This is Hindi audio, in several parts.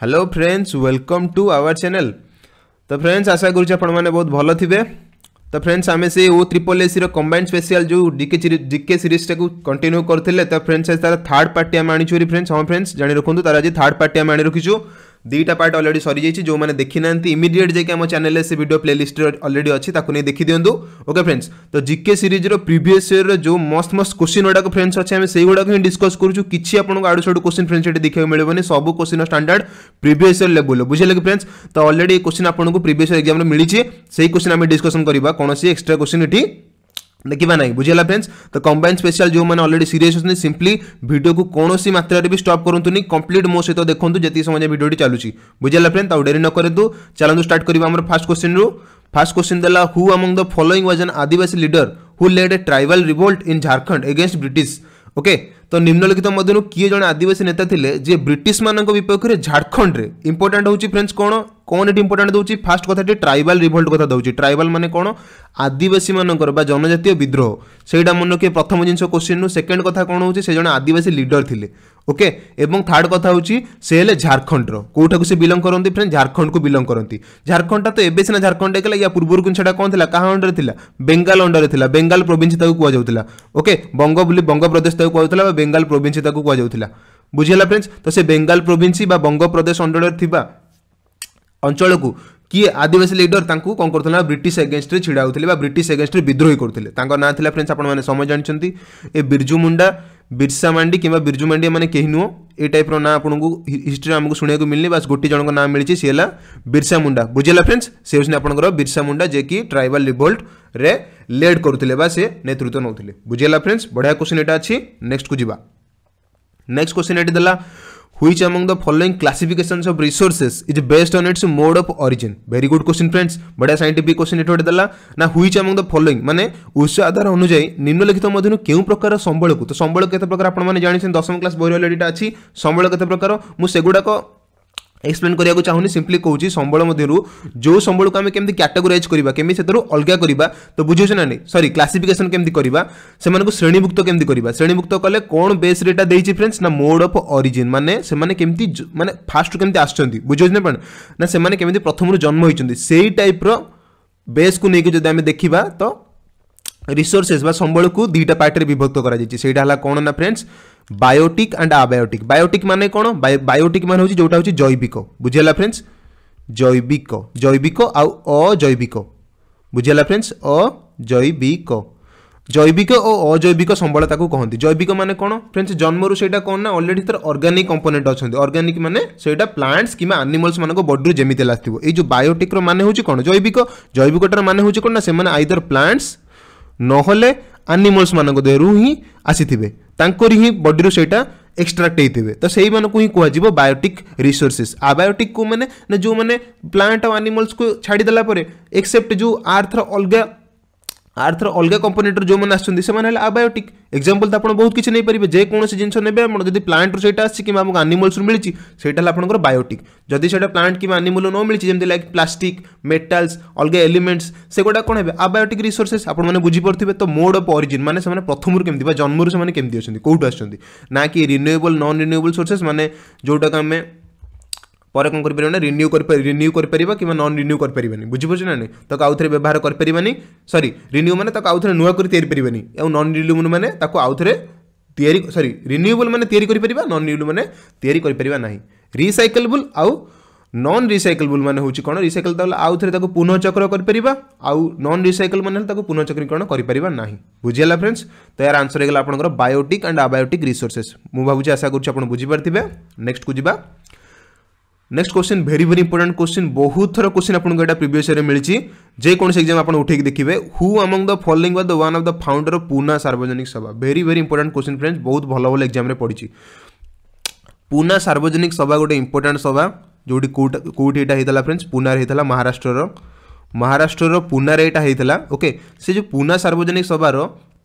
Hello friends welcome to our channel तो फ्रेंड्स आशा करूँ आप बहुत भल थे तो फ्रेंड्स आम से O triple S C combined special जो डीके डीके सीरीजा को कंटिन्यू करते तो आज तरह थार्ड पार्टी आम आनी फ्रेंड्स हाँ फ्रेंड्स जाने रखुद तरह आज थार्ड पार्टी आम आनी रखीचु दुटा पार्ट अलरेडी सरी जाइए जो मैंने देखी ना इमिडियट जाइए आम चेल्ले से भिडियो प्लेलीस्ट अलरेडी अच्छी नहीं देखी दिंतु ओके फ्रेंड्स तो जिके सीरीज प्रिस् इयर जो मस्त मस्त क्वेश्चन गुड़ाक फ्रेंड्स अच्छे आम से गुड़ाक ही डिस्कस करूँ कि आपको आड़ सड़ क्वेश्चन फ्रेंड्स ये देखा मिलेगी सब question standard previous year level बुझे कि फ्रेंड्स तो अलरेडी क्वेश्चन आपको प्रिवियस इयर एक्जाम मिली से ही क्वेश्चन आम डिस्कसन करवा कौन एक्सट्रा क्वेश्चन ये देखा ना बुझेगा फ्रेंड्स तो कंबाइन स्पेशल जो मैंने अलरेडी सीरीज अच्छे सिंपली भिडियो को कौन मात्र भी स्टप करूँ कंप्लीट मो सहित देखते जी समय भिडियो चलू बुझेगा फ्रेंड्स आउ डेरी न करूँ चलो स्टार्ट करा फास्ट क्वेश्चन रू फास्ट क्वेश्चन देला who among the following was an Adivasi leader who led a tribal revolt in Jharkhand against British okay ନିମ୍ନଲିଖିତ ମଧ୍ୟରୁ କିଏ ଜଣେ ଆଦିବାସୀ ନେତା ଥିଲେ ଯିଏ ବ୍ରିଟିଶମାନଙ୍କ ବିପକ୍ଷରେ ଝାଡ଼ଖଣ୍ଡରେ ଇମ୍ପୋର୍ଟାଣ୍ଟ ହେଉଛି ଫ୍ରେଣ୍ଡସ୍ କ'ଣ କ'ଣ ଏଠି ଇମ୍ପୋର୍ଟାଣ୍ଟ ଦେଉଛି ଫାଷ୍ଟ କଥାଟି ଟ୍ରାଇବାଲ ରିଭଲ୍ଟ କଥା ଦେଉଛି ଟ୍ରାଇବାଲ ମାନେ କ'ଣ ଆଦିବାସୀମାନଙ୍କର ବା ଜନଜାତୀୟ ବିଦ୍ରୋହ ସେଇଟା ମନେ ରଖିବେ ପ୍ରଥମ ଜିନିଷ କୋଶ୍ଚିନ୍ରୁ ସେକେଣ୍ଡ କଥା କ'ଣ ହେଉଛି ସେ ଜଣେ ଆଦିବାସୀ ଲିଡର ଥିଲେ ଓକେ ଏବଂ ଥାର୍ଡ଼ କଥା ହେଉଛି ସେ ହେଲେ ଝାଡ଼ଖଣ୍ଡର କେଉଁଠାକୁ ସେ ବିଲଙ୍ଗ କରନ୍ତି ଫ୍ରେଣ୍ଡ ଝାଡ଼ଖଣ୍ଡକୁ ବିଲଙ୍ଗ କରନ୍ତି ଝାଡ଼ଖଣ୍ଡଟା ତ ଏବେ ସିନା ଝାଡ଼ଖଣ୍ଡ ହେଇଗଲା ୟା ପୂର୍ବରୁ କିନ୍ତୁ ସେଟା କ'ଣ ଥିଲା କାହା ଅଣ୍ଡରରେ ଥିଲା ବେଙ୍ଗାଲ ଅଣ୍ଡରରେ ଥିଲା ବେଙ୍ଗାଲ ପ୍ରୋଭିନ୍ସ ତାକୁ କୁହାଯାଉଥିଲା ଓକେ ବଙ୍ଗ ବୋଲି ବଙ୍ଗପ୍ରଦେଶ ତାକୁ କୁହାଯାଉଥିଲା ବା ବେଙ୍ଗାଲ ପ୍ରୋଭିନ୍ସ ତାକୁ କୁହାଯାଉଥିଲା ବୁଝିଗଲା ଫ୍ରେଣ୍ଡସ୍ ତ ସେ ବେଙ୍ଗାଲ ପ୍ରୋଭିନ୍ସ ବା ବଙ୍ଗପ୍ରଦେଶ ଅଣ୍ଡରରେ ଥିବା ଅଞ୍ଚଳକୁ କିଏ ଆଦିବାସୀ ଲିଡର ତାଙ୍କୁ କ'ଣ କରୁଥିଲା ବ୍ରିଟିଶ ଏଗେନଷ୍ଟରେ ଛିଡ଼ା ହେଉଥିଲେ ବା ବ୍ରିଟିଶ ଏଗେନଷ୍ଟରେ ବିଦ୍ରୋହୀ କରୁଥିଲେ ତାଙ୍କ ନାଁ ଥିଲା ଫ୍ରେଣ୍ଡସ୍ ଆପଣମାନେ ସମୟ ଜାଣିଛନ୍ତି ଏ ବିର୍ଜୁ ମୁଣ୍ଡା बिरसा मांडी कि बिरजू मांडी मैंने कही नुह ये टाइप ना आपको हिस्ट्री आमको शुणा मिलनी बास गोटे जन ना मिली सी है बिरसा मुंडा बुझेगा फ्रेंड्स से हूँ आपर बिरसा मुंडा जे कि ट्राइबाल रिभोल्ट लेड करुले सी नेतृत्व नौते बुझेगा फ्रेंड्स बढ़िया क्वेश्चन यहाँ अच्छी नेक्स्ट को जी नेक्स्ट क्वेश्चन ये which among the following classifications of resources is based on its mode of origin very good question friends बढ़िया scientific question एट देला ना which among the following माने उस आधार अनुजाई निम्नलिखित मधुर क्यों प्रकार संबल को तो संबल केते प्रकार आपण माने जानि दशम क्लास बहिर ऑलरेडी अच्छी संबल केते प्रकार मु सेगुडा को एक्सप्लेन करा चाहूँ सिंपली कौन संबल जो संबल को आम कमी क्याटेगोरइज करवा कमी अलग करवा तो बुझे ना नहीं सरी क्लासीफिकेसन केमी करवा से श्रेणीभुक्त केमी करवा श्रेणीभुक्त कले कौन बेस रेटा देती फ्रेंड्स ना मोड अफ अरीजिन मैंने केमी मैंने फास्ट्रु कम आसुँच बुझे ना से प्रथम जन्म होती से टाइप्र बेस को लेकिन जब देखा तो रिसोर्सेस संबल को दुईटा पार्टी विभक्त करा कौन ना friends biotic and abiotic biotic मान कौन बायोटिक मान हूँ जो जैविक बुझेगा फ्रेंड्स जैविक जैविक आउ अजैविक बुझेगा फ्रेंड्स अजैविक जैविक और अजैविक संबलता कहते जैविक मान कौन फ्रेंड्स जन्म रूटा कौन ना अलरेडी तरह अर्गानिक कंपोनेंट अच्छा अर्गानिक मैंने से प्लांट्स कि आनिमल्स मानक बडी जमी आसो बायोटिक्र मान हूँ कौन जैविक जैविकटार मान हूँ कौन ना से आईदर प्लांट्स नमल्स मान देह हिं आसी बडी से एक्सट्राक्ट होते तो से ही कह बायोटिक रिसोर्सेस आबायोटिक को मैंने जो मैंने प्लांट और आनिमल्स को छाड़ी छाड़देला एक्सेप्ट जो आर्थर अलग आर्थर अलग कंपोनेटर जो आने आबायोटिक एक्जामपल तो आप बहुत किसी नहीं पारे जेकोसी जिस ने जब प्लांट्रु से आम आनिमल्स मिली से आप बायोटिक जदि से प्लांट कि आनिमल न मिली जमी लाइक प्लास्टिक मेटाल्स अलग एलिमेंट्स से गुडा कौन है आबायोटिक रिसोर्सेस आपने बुझीपे तो मोड अफ अरीजिन मैंने प्रथम कमि जन्म से कौटू आ कि रिन्यूएबल नन रिन्यूएबल सोर्सेस मैंने जोटा आम पर कौन कर रिन्यू कर रिन्यू कर नन रिन्यू कर बुझुचुनानी तो आउ थे व्यवहार करें सरी रिन्यू मैंने आउ थे नुआ कर नन रिन्यूबुल मैंने आउ थे सरी रिन्यूबुल मैंने या नन रिन्यूबुल मैंने या ना रिसाइकेबुल आउ नन रिसाइकेबुल मैंने हूँ कौन रिसाइकेल तो आउ थे पुनचक्र कर नन रिसाइकेल मैंने पुनचक्रीकरण ना बुझेगा फ्रेंड्स तो यार आंसर हो होगा आप बायोटिक् एंड आबायोटिक् रिसोर्सेस मुझे आशा करें बुझीपारे नेक्स्ट को जी next question very very important question बहुत थर क्वेश्चन आपको यहाँ प्रिवियस इयर मिली जेकोसी एक्जाम आप उठे देखिए who among the following the one of the founder of Poona Sarvajanik Sabha very very important question friends बहुत भल भल एक्जाम पड़ी पुना सार्वजनिक सभा गोटे इंपोर्टां सभा जो कौटी यहाँ होता फ्रेंड्स पूनार होता महाराष्ट्र महाराष्ट्र पुनारे यहाँ होता ओके से जो पुना सार्वजनिक सभार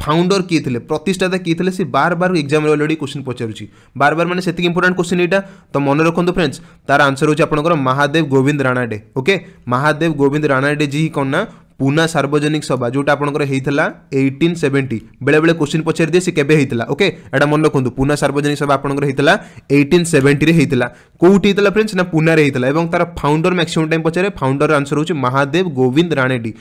फाउंडर किए थे प्रतिष्ठाता किए थे सी बार बार एक्जाम अलरेडी क्वेश्चन पचारूँ बार बार मैंने से इंपोर्टां क्वेश्चन यहाँ तो मन रखुद फ्रेंड्स तार आंसर हूँ आप महादेव गोविंद राणाडे ओके महादेव गोविंद राणाडे जी कौन ना ପୁନା ସାର୍ବଜନିକ ସଭା ଯେଉଁଟା ଆପଣଙ୍କର ହେଇଥିଲା ଏଇଟିନ୍ ସେଭେଣ୍ଟି ବେଳେବେଳେ କୋଶ୍ଚିନ୍ ପଚାରି ଦିଏ ସେ କେବେ ହେଇଥିଲା ଓକେ ଏଇଟା ମନେ ରଖନ୍ତୁ ପୁନା ସାର୍ବଜନିକ ସଭା ଆପଣଙ୍କର ହେଇଥିଲା ଏଇଟିନ୍ ସେଭେଣ୍ଟିରେ ହେଇଥିଲା କେଉଁଠି ହେଇଥିଲା ଫ୍ରେଣ୍ଡସ୍ ନା ପୁନାରେ ହେଇଥିଲା ଏବଂ ତାର ଫାଉଣ୍ଡର ମ୍ୟାକ୍ସିମମ୍ ଟାଇମ୍ ପଚାରେ ଫାଉଣ୍ଡର ଆନ୍ସର ହେଉଛି ମହାଦେବ ଗୋବିନ୍ଦ ରାଣେଡି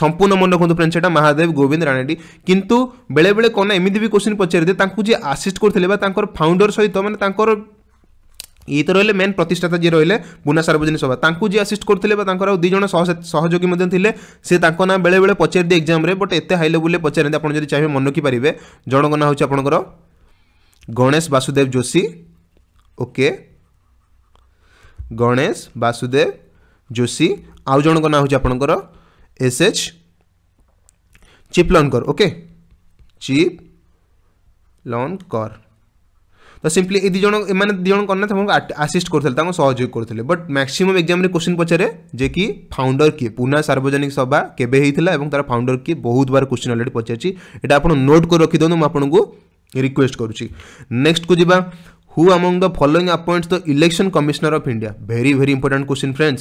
সম্পূর্ণ মনে রাখুন ফ্রেন্ড সেটা মহাদেব গোবিন্দ রাণেডি কিন্তু বেড়ে বেড়ে কোন এমিতি বি কোশ্চিন পচারি দিয়ে তাঁকু যে আসিস্ট করলে বা তাঁর ফাউন্ডর সহ মানে তাঁর ଇଏ ତ ରହିଲେ ମେନ୍ ପ୍ରତିଷ୍ଠାତା ଯିଏ ରହିଲେ ବୁନା ସାର୍ବଜନୀନ ସଭା ତାଙ୍କୁ ଯିଏ ଆସିଷ୍ଟ କରୁଥିଲେ ବା ତାଙ୍କର ଆଉ ଦୁଇ ଜଣ ସହଯୋଗୀ ମଧ୍ୟ ଥିଲେ ସେ ତାଙ୍କ ନାଁ ବେଳେବେଳେ ପଚାରିଦିଏ ଏକ୍ଜାମ୍ରେ ବଟ୍ ଏତେ ହାଇ ଲେବୁଲରେ ପଚାରନ୍ତି ଆପଣ ଯଦି ଚାହିଁବେ ମନେ ରଖିପାରିବେ ଜଣଙ୍କ ନାଁ ହେଉଛି ଆପଣଙ୍କର ଗଣେଶ ବାସୁଦେବ ଯୋଶୀ ଓକେ ଗଣେଶ ବାସୁଦେବ ଯୋଶୀ ଆଉ ଜଣଙ୍କ ନାଁ ହେଉଛି ଆପଣଙ୍କର S H Chiplunkar okay Chiplunkar तो सिंपली ये दिजण एमाने दिजण कौन ना तुमको आसीस्ट करते सहयोग करते बट मैक्सीम एक्जाम क्वेश्चन पचारे जे कि फाउंडर किए पुना सार्वजनिक सभा केवे और तार फाउंडर किए बहुत बार क्वेश्चन अलरेडी पचार नोट कर रखिदिवत मुझे रिक्वेस्ट करुच्ची नेक्स्ट को जी who among the following appoints the election commissioner of India very very important question friends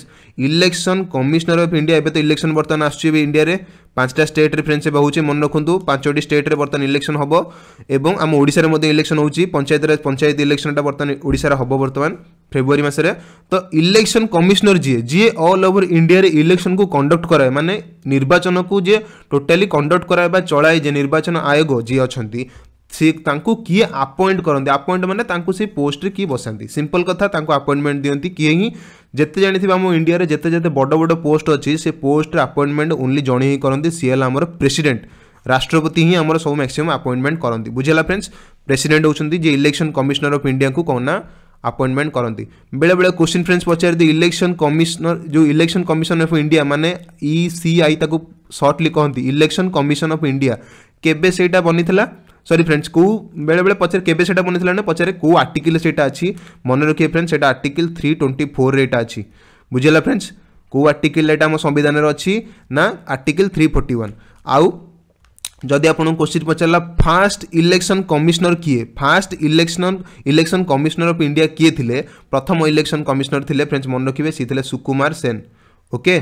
election commissioner of India এবে তো ইলেকশন বর্তমান আসছে বে ইন্ডিয়ারে পাঁচটা স্টেটরে ফ্রেন্ডস এবার হচ্ছে মনে রাখুন পাঁচটি স্টেটরে বর্তমান ইলেকশন হব এবং আম ওড়শার মধ্যে ইলেকশন হচ্ছে পঞ্চায়েত পঞ্চায়েত ইলেকশনটা বর্তমান ওড়শার হব বর্তমান ফেব্রুয়ারি মাসে তো ইলেকশন কমিশনার যিয়ে যিয়ে অল ওভার ইন্ডিয়ারে ইলেকশন কু কন্ডক্ট করায় মানে নির্বাচন কু যে টোটালি কন্ডক্ট করায় বা চলায় যে নির্বাচন আয়োগ যিয়ে অনেক सी किए आपॉइंट करते आपॉइंट मैंने से पोस्ट किए बसा सिंपल कथा आपॉइंटमेंट दिखती किए ही जिते जाने आम इंडिया जिते जिते बड़ बड़ पोस्ट अच्छे से पोस्ट आपॉइंटमेंट ओनली जड़े ही करते सी एल आम प्रेसीडेट राष्ट्रपति ही आम सब मैक्सीम आपइंटमेंट करती बुझेगा फ्रेंड्स प्रेसीडेट होती इलेक्शन कमिशनर अफ इंडिया को कौन ना आपइंटमेंट करती बेले बेले क्वेश्चन फ्रेंड्स पचार इलेक्शन कमिशनर जो इलेक्शन कमिशन अफ इंडिया मैंने इसीआई सर्टली कहती इलेक्शन कमिशन अफ इंडिया केवे से बनी था ସରି ଫ୍ରେଣ୍ଡସ୍ କେଉଁ ବେଳେବେଳେ ପଛରେ କେବେ ସେଇଟା ମନେଥିଲା ନା ପଛରେ କେଉଁ ଆର୍ଟିକିଲ୍ ସେଇଟା ଅଛି ମନେ ରଖିବେ ଫ୍ରେଣ୍ଡସ୍ ସେଇଟା ଆର୍ଟିକିଲ୍ ଥ୍ରୀ ଟ୍ୱେଣ୍ଟି ଫୋର୍ରେ ଏଇଟା ଅଛି ବୁଝିହେଲା ଫ୍ରେଣ୍ଡସ୍ କେଉଁ ଆର୍ଟିକିଲ୍ ଏଇଟା ଆମ ସମ୍ବିଧାନରେ ଅଛି ନା ଆର୍ଟିକିଲ୍ ଥ୍ରୀ ଫୋର୍ଟି ୱାନ୍ ଆଉ ଯଦି ଆପଣଙ୍କୁ କୋଶ୍ଚିନ୍ ପଚାରିଲା ଫାଷ୍ଟ ଇଲେକ୍ସନ୍ କମିଶନର କିଏ fast election election commissioner of India କିଏ ଥିଲେ ପ୍ରଥମ ଇଲେକ୍ସନ୍ କମିଶନର ଥିଲେ ଫ୍ରେଣ୍ଡସ୍ ମନେ ରଖିବେ ସିଏ ଥିଲେ ସୁକୁମାର ସେନ୍ ଓକେ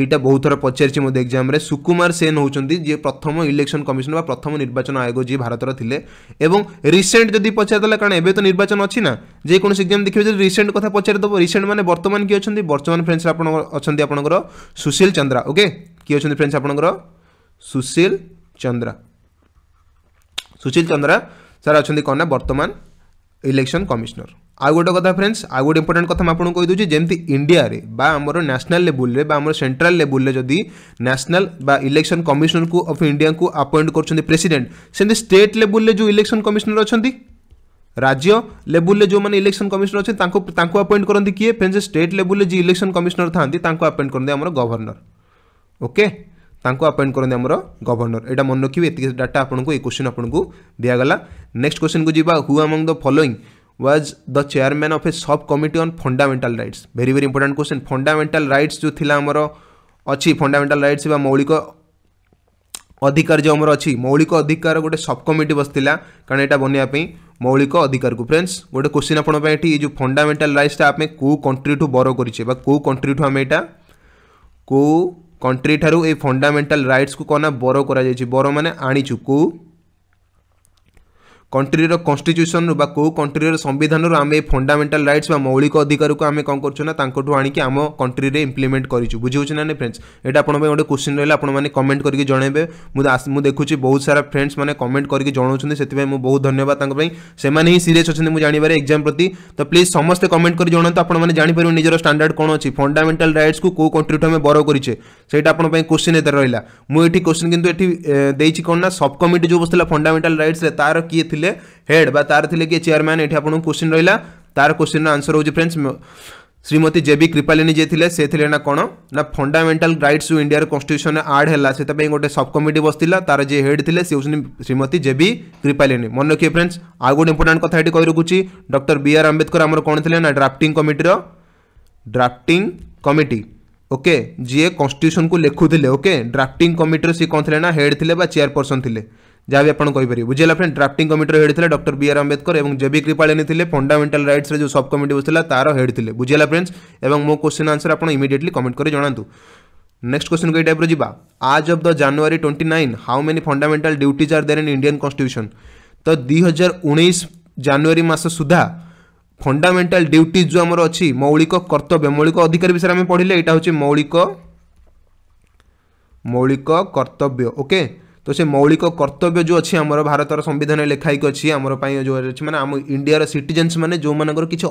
এইটা বহু থর পচারিছি মধ্যে এক্সামে সুকুমার সেন হচ্ছেন যে প্রথম ইলেকশন কমিশন বা প্রথম নির্বাচন আয়োগ যে ভারতের লে এবং রিসেন্ট যদি পচারিদেলা কারণ এবে তো নির্বাচন অনেক না কোনো এক্সাম দেখবে যদি রিসেন্ট কথা দেব রিসেন্ট মানে বর্তমান কি অনেক বর্তমান ফ্রেন্ডস আপনার অনেক আপনার সুশীল চন্দ্রা ওকে কি অনেক ফ্রেন্ডস আপনার সুশীল চন্দ্রা সুশীল চন্দ্রা স্যার অনেক কন না বর্তমান ইলেকশন কমিশনার ଆଉ ଗୋଟେ କଥା ଫ୍ରେଣ୍ଡସ୍ ଆଉ ଗୋଟେ ଇମ୍ପୋର୍ଟାଣ୍ଟ କଥା ମୁଁ ଆପଣଙ୍କୁ କହିଦେଉଛି ଯେମିତି ଇଣ୍ଡିଆରେ ବା ଆମର ନ୍ୟାସନାଲ୍ ଲେବୁଲ୍ରେ ବା ଆମର ସେଣ୍ଟ୍ରାଲ୍ ଲେବୁଲ୍ରେ ଯଦି ନ୍ୟାସନାଲ୍ ବା ଇଲେକ୍ସନ୍ କମିଶନରକୁ ଅଫ୍ ଇଣ୍ଡିଆକୁ ଆପଏଣ୍ଟ କରୁଛନ୍ତି ପ୍ରେସିଡେଣ୍ଟ ସେମିତି ଷ୍ଟେଟ୍ ଲେବୁଲ୍ରେ ଯେଉଁ ଇଲେକ୍ସନ୍ କମିଶନର ଅଛନ୍ତି ରାଜ୍ୟ ଲେବୁଲ୍ରେ ଯେଉଁମାନେ ଇଲେକ୍ସନ୍ କମିଶନର ଅଛନ୍ତି ତାଙ୍କୁ ତାଙ୍କୁ ଆପଏଣ୍ଟ କରନ୍ତି କିଏ ଫ୍ରେଣ୍ଡସ୍ ଷ୍ଟେଟ୍ ଲେବୁଲ୍ରେ ଯିଏ ଇଲେକ୍ସନ୍ କମିଶନର ଥାନ୍ତି ତାଙ୍କୁ ଆପଏଣ୍ଟ କରନ୍ତି ଆମର ଗଭର୍ଣ୍ଣର ଓକେ ତାଙ୍କୁ ଆପଏଣ୍ଟ କରନ୍ତି ଆମର ଗଭର୍ଣ୍ଣର ଏଇଟା ମନେ ରଖିବେ ଏତିକି ଡାଟା ଆପଣଙ୍କୁ ଏଇ କୋଶ୍ଚିନ୍ ଆପଣଙ୍କୁ ଦିଆଗଲା ନେକ୍ସଟ କୋଶ୍ଚିନ୍କୁ ଯିବା who among the following was the chairman of a sub committee on fundamental rights very very important question fundamental rights जो थी आमर अच्छी फंडामेटाल रईट्स मौलिक अधिकार जो आमर अच्छी मौलिक अधिकार गोटे सब कमिटी बसला कारण यहाँ बनवाई मौलिक अधिकार को फ्रेंड्स गोटे क्वेश्चन आपठी जो फंडामेटाल रईट्सटा आम कौ कंट्री ठू बर करे कौ कंट्री ठू आम यहाँ कौ कंट्री ठार फंडामेटाल रईट्स को कहना बर कर बर मैंने आनीचु कौ কন্ট্রির কনস্টিট্যুশন বা কেউ কন্ট্রির সংবিধানর আমি এই ফন্ডামেন্টাল রাইটস বা মৌলিক অধিকারক আমি কম করছু না তাঁকু আনিকি আম কন্ট্রিরে ইমপ্লিমেন্ট করছু বুঝি হচ্ছে না ফ্রেন্ডস এটা আপনার গোটে কোশ্চিন রহলে আপনার কমেন্ট করি জনাইবে মু দেখুছি বহুত সারা ফ্রেন্ডস মানে কমেন্ট করি জনাওছেন সেপাই মু বহু ধন্যবাদ তাঁর সে হি সিরিয়াস অনেক জাঁবার এক্সাম প্রতি তো প্লিজ সমস্তে কমেন্ট করে জনাতো আপনার জাঁপার নিজের স্টাণ্ডার্ড কোণ অনেক ফন্ডামেন্টাল রাইটস কু কেউ কন্ট্রিঠু আমি বড় করিছে সেইটা আপনার কোশ্চিন এতে রহলা মু এটি কোশ্চিন কিন্তু এটি দিয়েছি কোণ না সব কমিটি যে বসে ফন্ডামেন্টাল রাইটস তার কিয়ে ଥିଲେ ହେଡ୍ ବା ତାର ଥିଲେ କିଏ ଚେୟାରମ୍ୟାନ୍ ଏଠି ଆପଣଙ୍କୁ କୋଶ୍ଚିନ୍ ରହିଲା ତାର କୋଶ୍ଚିନ୍ର ଆନ୍ସର श्रीमती जेबी कृपालिनी जी थे से थे ना कौन ना फंडामेंटाल राइट्स जो इंडिया कन्स्टिट्यूशन आड है से गोटे सब कमिटी बसला तार जी हेड थे से हूँ श्रीमती जेबी कृपालिनी मन रखिए फ्रेंड्स आउ गोटे इंपोर्टां कथ कही रखुच्छी डक्टर बी आर आंबेदकर आमर कौन थे ना ड्राफ्ट कमिटर ड्राफ्टिंग कमिटी ओके जी कन्स्टिट्यूशन को लेखुले ओके ड्राफ्टिंग कमिटर सी कौन थे ना हेड थे चेयरपर्सन थे जहाँ भी आप कहीपर बुझे फ्रेंड ड्राफ्टिंग कमिटर हेड थे डक्टर बी आर आम्बेदकर और जेबी कृपाणी थे फंडामेटाल रईट्स जो सब कमिटी बसला तार हेड थे बुझे फ्रेंड्स और मो क्वेश्चन आंसर आप इमिडिएटली कमेंट कर जनातु नेक्स्ट क्वेश्चन कई टाइप जी as of the January twenty nine how many fundamental duties are there in Indian constitution तो दुई हजार उन्नीस जानुरी मस सुधा फंडामेंटाल ड्यूटीज जो आमर अच्छी मौलिक कर्तव्य मौलिक अधिकार विषय आम पढ़ले यहाँ हूँ मौलिक मौलिक कर्तव्य ओके okay? তো ସେ ମୌଳିକ କର୍ତ୍ତବ୍ୟ ଯେଉଁ ଅଛି ଆମର ଭାରତର ସମ୍ବିଧାନରେ ଲେଖା ହେଇକି ଅଛି ଆମର ପାଇଁ ଯେଉଁ ଅଛି ମାନେ ଆମ ଇଣ୍ଡିଆର ସିଟିଜେନ୍ସ ମାନେ ଯେଉଁମାନଙ୍କର କିଛି